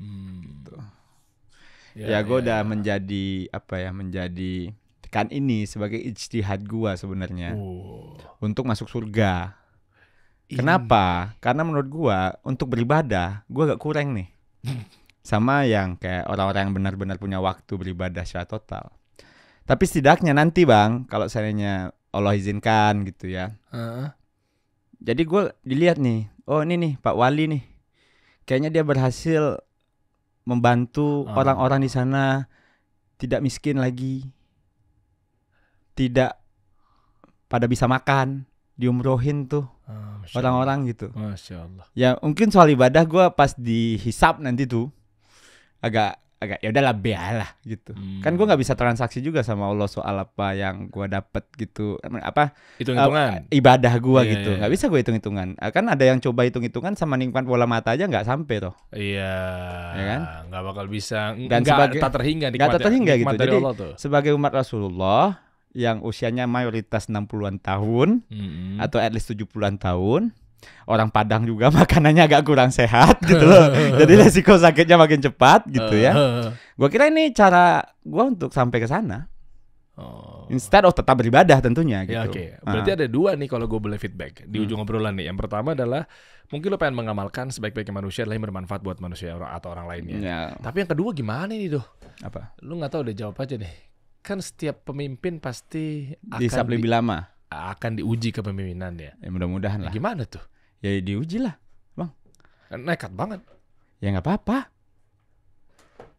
Hmm. Gitu. Ya, ya gue ya, udah ya. menjadi apa ya menjadi menjadikan ini sebagai ijtihad gua sebenarnya oh. untuk masuk surga. Ini. Kenapa? Karena menurut gua untuk beribadah gua agak kurang nih. Sama yang kayak orang-orang yang benar-benar punya waktu beribadah secara total. Tapi setidaknya nanti bang, kalau seandainya Allah izinkan gitu ya. Uh. Jadi gue dilihat nih, oh ini nih Pak Wali nih, kayaknya dia berhasil membantu ah. orang-orang uh. di sana tidak miskin lagi tidak pada bisa makan diumrohin tuh ah, orang-orang gitu. Masya Allah. Ya mungkin soal ibadah gue pas dihisap nanti tuh agak agak ya udahlah biarlah gitu. Hmm. Kan gue nggak bisa transaksi juga sama Allah soal apa yang gue dapat gitu apa hitung uh, eh, ibadah gue yeah, gitu. Iya, nggak yeah. bisa gue hitung-hitungan. Eh, kan ada yang coba hitung-hitungan sama ningkan bola mata aja nggak sampai toh. Iya. Yeah, kan? nggak bakal bisa. Dan nggak sebagai, tak terhingga Nggak ya, terhingga gitu. Jadi sebagai umat Rasulullah yang usianya mayoritas 60-an tahun mm-hmm. atau at least 70-an tahun. Orang Padang juga makanannya agak kurang sehat gitu loh. Jadi resiko sakitnya makin cepat gitu ya. Gua kira ini cara gua untuk sampai ke sana. Oh. Instead of tetap beribadah tentunya ya, gitu. Ya, Oke, okay. Ah. berarti uh. ada dua nih kalau gue boleh feedback di hmm. ujung hmm. obrolan nih. Yang pertama adalah mungkin lo pengen mengamalkan sebaik-baiknya manusia adalah bermanfaat buat manusia atau orang lainnya. Ya. Tapi yang kedua gimana nih tuh? Apa? Lu nggak tahu udah jawab aja deh kan setiap pemimpin pasti akan Disab lebih lama akan diuji kepemimpinannya. Ya mudah-mudahan lah. Ya, gimana tuh? Ya diuji lah, bang. Nekat banget. Ya nggak apa-apa.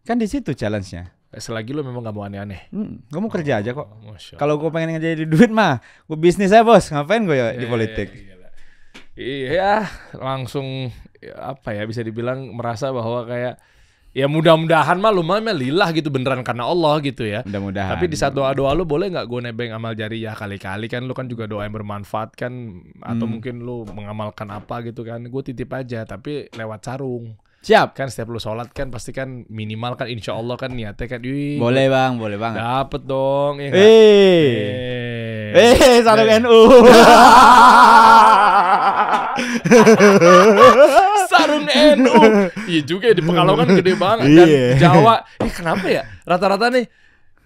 Kan di situ challenge-nya. Selagi lu memang gak mau aneh-aneh. Hmm, gue mau oh, kerja aja kok. Oh, Kalau gue pengen ngejadi duit mah, gue bisnis aja bos. Ngapain gue ya di iya, iya, politik? iya, iya. langsung ya, apa ya bisa dibilang merasa bahwa kayak ya mudah-mudahan mah lumayan mah lillah gitu beneran karena Allah gitu ya. Mudah-mudahan. Tapi di saat doa-doa lu boleh nggak gue nebeng amal jari ya kali-kali kan lu kan juga doa yang bermanfaat kan atau hmm. mungkin lu mengamalkan apa gitu kan. Gue titip aja tapi lewat sarung. Siap. Kan setiap lu sholat kan pasti kan minimal kan insya Allah kan niatnya kan. Wih, boleh bang, boleh bang. Dapet dong. eh, eh, sarung NU. Sarung NU. Iya juga ya, di Pekalongan gede banget dan yeah. Jawa. Eh kenapa ya? Rata-rata nih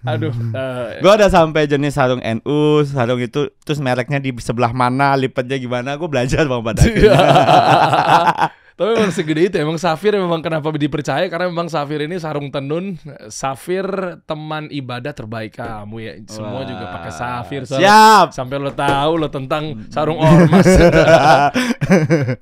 Aduh, uh, eh. gue udah sampai jenis sarung NU, sarung itu terus mereknya di sebelah mana, lipatnya gimana, gue belajar bang pada Tapi memang segede itu. Emang Safir memang kenapa dipercaya karena memang Safir ini sarung tenun, Safir teman ibadah terbaik kamu ya. Semua Wah. juga pakai Safir. So. Siap. Sampai lo tahu lo tentang sarung ormas.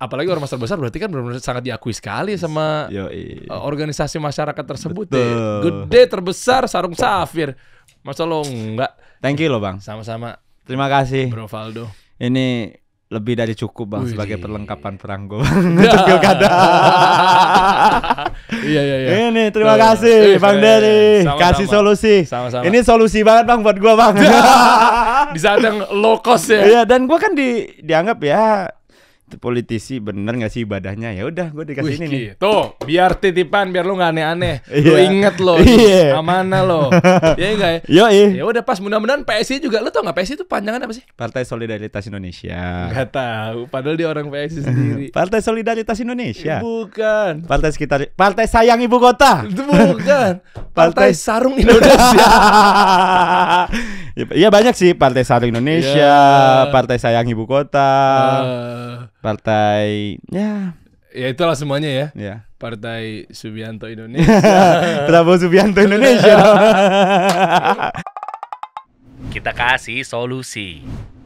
Apalagi ormas terbesar berarti kan benar-benar sangat diakui sekali sama Yoi. E, organisasi masyarakat tersebut. Ya. Betul. Ya. Gede terbesar sarung Safir. Masa lo enggak? Thank you lo bang. Sama-sama. Terima kasih. Bro Faldo. Ini lebih dari cukup bang Wih. sebagai perlengkapan perang gue untuk pilkada. iya iya iya. Ini terima Tuh, kasih iya, bang iya, Dery iya. kasih sama. solusi. Sama-sama. Ini solusi banget bang buat gue bang. Bisa ada yang low cost ya. Iya dan gue kan di dianggap ya politisi bener gak sih ibadahnya ya udah gue dikasih Wih, ini nih tuh gitu. biar titipan biar lu gak aneh-aneh lu iya. inget lo yeah. Iya. lo iya ya enggak ya ya udah pas mudah-mudahan PSI juga lu tau gak PSI itu panjangan apa sih Partai Solidaritas Indonesia Gak tahu padahal dia orang PSI sendiri Partai Solidaritas Indonesia bukan Partai sekitar Partai Sayang Ibu Kota bukan Partai Sarung Indonesia Iya banyak sih Partai Satu Indonesia, yeah. Partai Sayang Ibu Kota, uh. Partai ya. Ya itulah semuanya ya. Yeah. Partai Subianto Indonesia. Prabowo Subianto Indonesia. Kita kasih solusi.